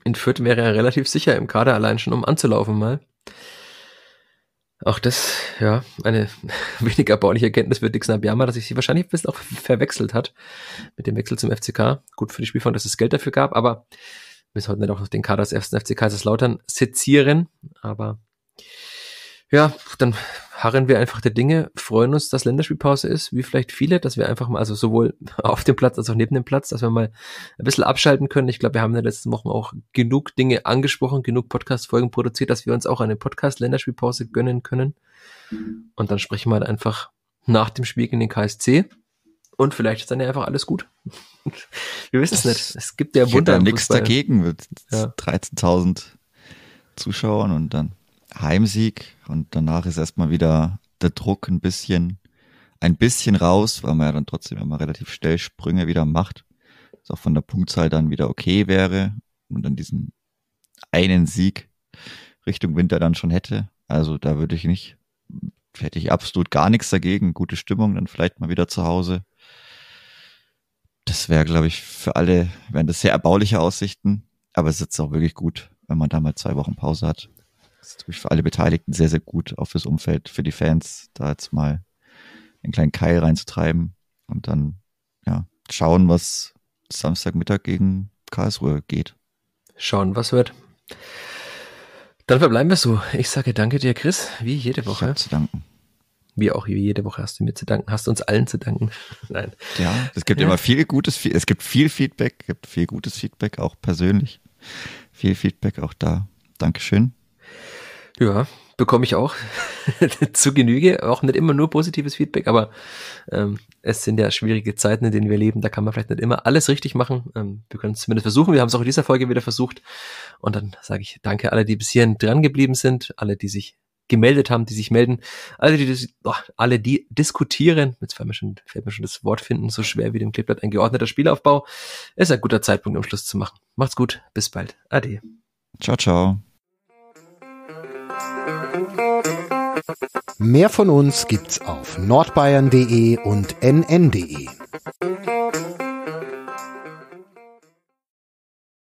In Fürth wäre er relativ sicher im Kader, allein schon um anzulaufen mal. Auch das, ja, eine wenig erbauliche Erkenntnis für Dixon Abiyama, dass ich sie wahrscheinlich ein bisschen auch verwechselt hat mit dem Wechsel zum FCK. Gut für die Spielfond, dass es Geld dafür gab, aber wir sollten dann auch noch den Kader des ersten FC Lautern, sezieren, aber ja, dann harren wir einfach der Dinge, freuen uns, dass Länderspielpause ist, wie vielleicht viele, dass wir einfach mal, also sowohl auf dem Platz als auch neben dem Platz, dass wir mal ein bisschen abschalten können. Ich glaube, wir haben in den letzten Wochen auch genug Dinge angesprochen, genug Podcast-Folgen produziert, dass wir uns auch eine Podcast-Länderspielpause gönnen können. Und dann sprechen wir halt einfach nach dem Spiel gegen den KSC. Und vielleicht ist dann ja einfach alles gut. wir wissen es nicht. Es gibt ja Wunder. Ich da nichts dagegen mit ja. 13.000 Zuschauern und dann Heimsieg und danach ist erstmal wieder der Druck ein bisschen, ein bisschen raus, weil man ja dann trotzdem immer relativ schnell Sprünge wieder macht. Das auch von der Punktzahl dann wieder okay wäre und dann diesen einen Sieg Richtung Winter dann schon hätte. Also da würde ich nicht, hätte ich absolut gar nichts dagegen. Gute Stimmung, dann vielleicht mal wieder zu Hause. Das wäre, glaube ich, für alle, wären das sehr erbauliche Aussichten. Aber es ist auch wirklich gut, wenn man da mal zwei Wochen Pause hat ist, glaube für alle Beteiligten sehr, sehr gut, auch fürs Umfeld, für die Fans, da jetzt mal einen kleinen Keil reinzutreiben und dann, ja, schauen, was Samstagmittag gegen Karlsruhe geht. Schauen, was wird. Dann verbleiben wir so. Ich sage danke dir, Chris, wie jede Woche. Ich hab zu danken. Wie auch wie jede Woche hast du mir zu danken, hast uns allen zu danken. Nein. Ja, es gibt ja. immer viel gutes, es gibt viel Feedback, es gibt viel gutes Feedback, auch persönlich. Viel Feedback auch da. Dankeschön. Ja, bekomme ich auch zu Genüge. Auch nicht immer nur positives Feedback, aber ähm, es sind ja schwierige Zeiten, in denen wir leben. Da kann man vielleicht nicht immer alles richtig machen. Ähm, wir können es zumindest versuchen. Wir haben es auch in dieser Folge wieder versucht. Und dann sage ich danke alle, die bis hierhin dran geblieben sind, alle, die sich gemeldet haben, die sich melden, alle, die, oh, alle, die diskutieren. Jetzt fällt mir, schon, fällt mir schon das Wort finden, so schwer wie dem Kleeblatt ein geordneter Spielaufbau. Ist ein guter Zeitpunkt, um Schluss zu machen. Macht's gut, bis bald. Ade. Ciao, ciao. Mehr von uns gibt's auf nordbayern.de und nn.de.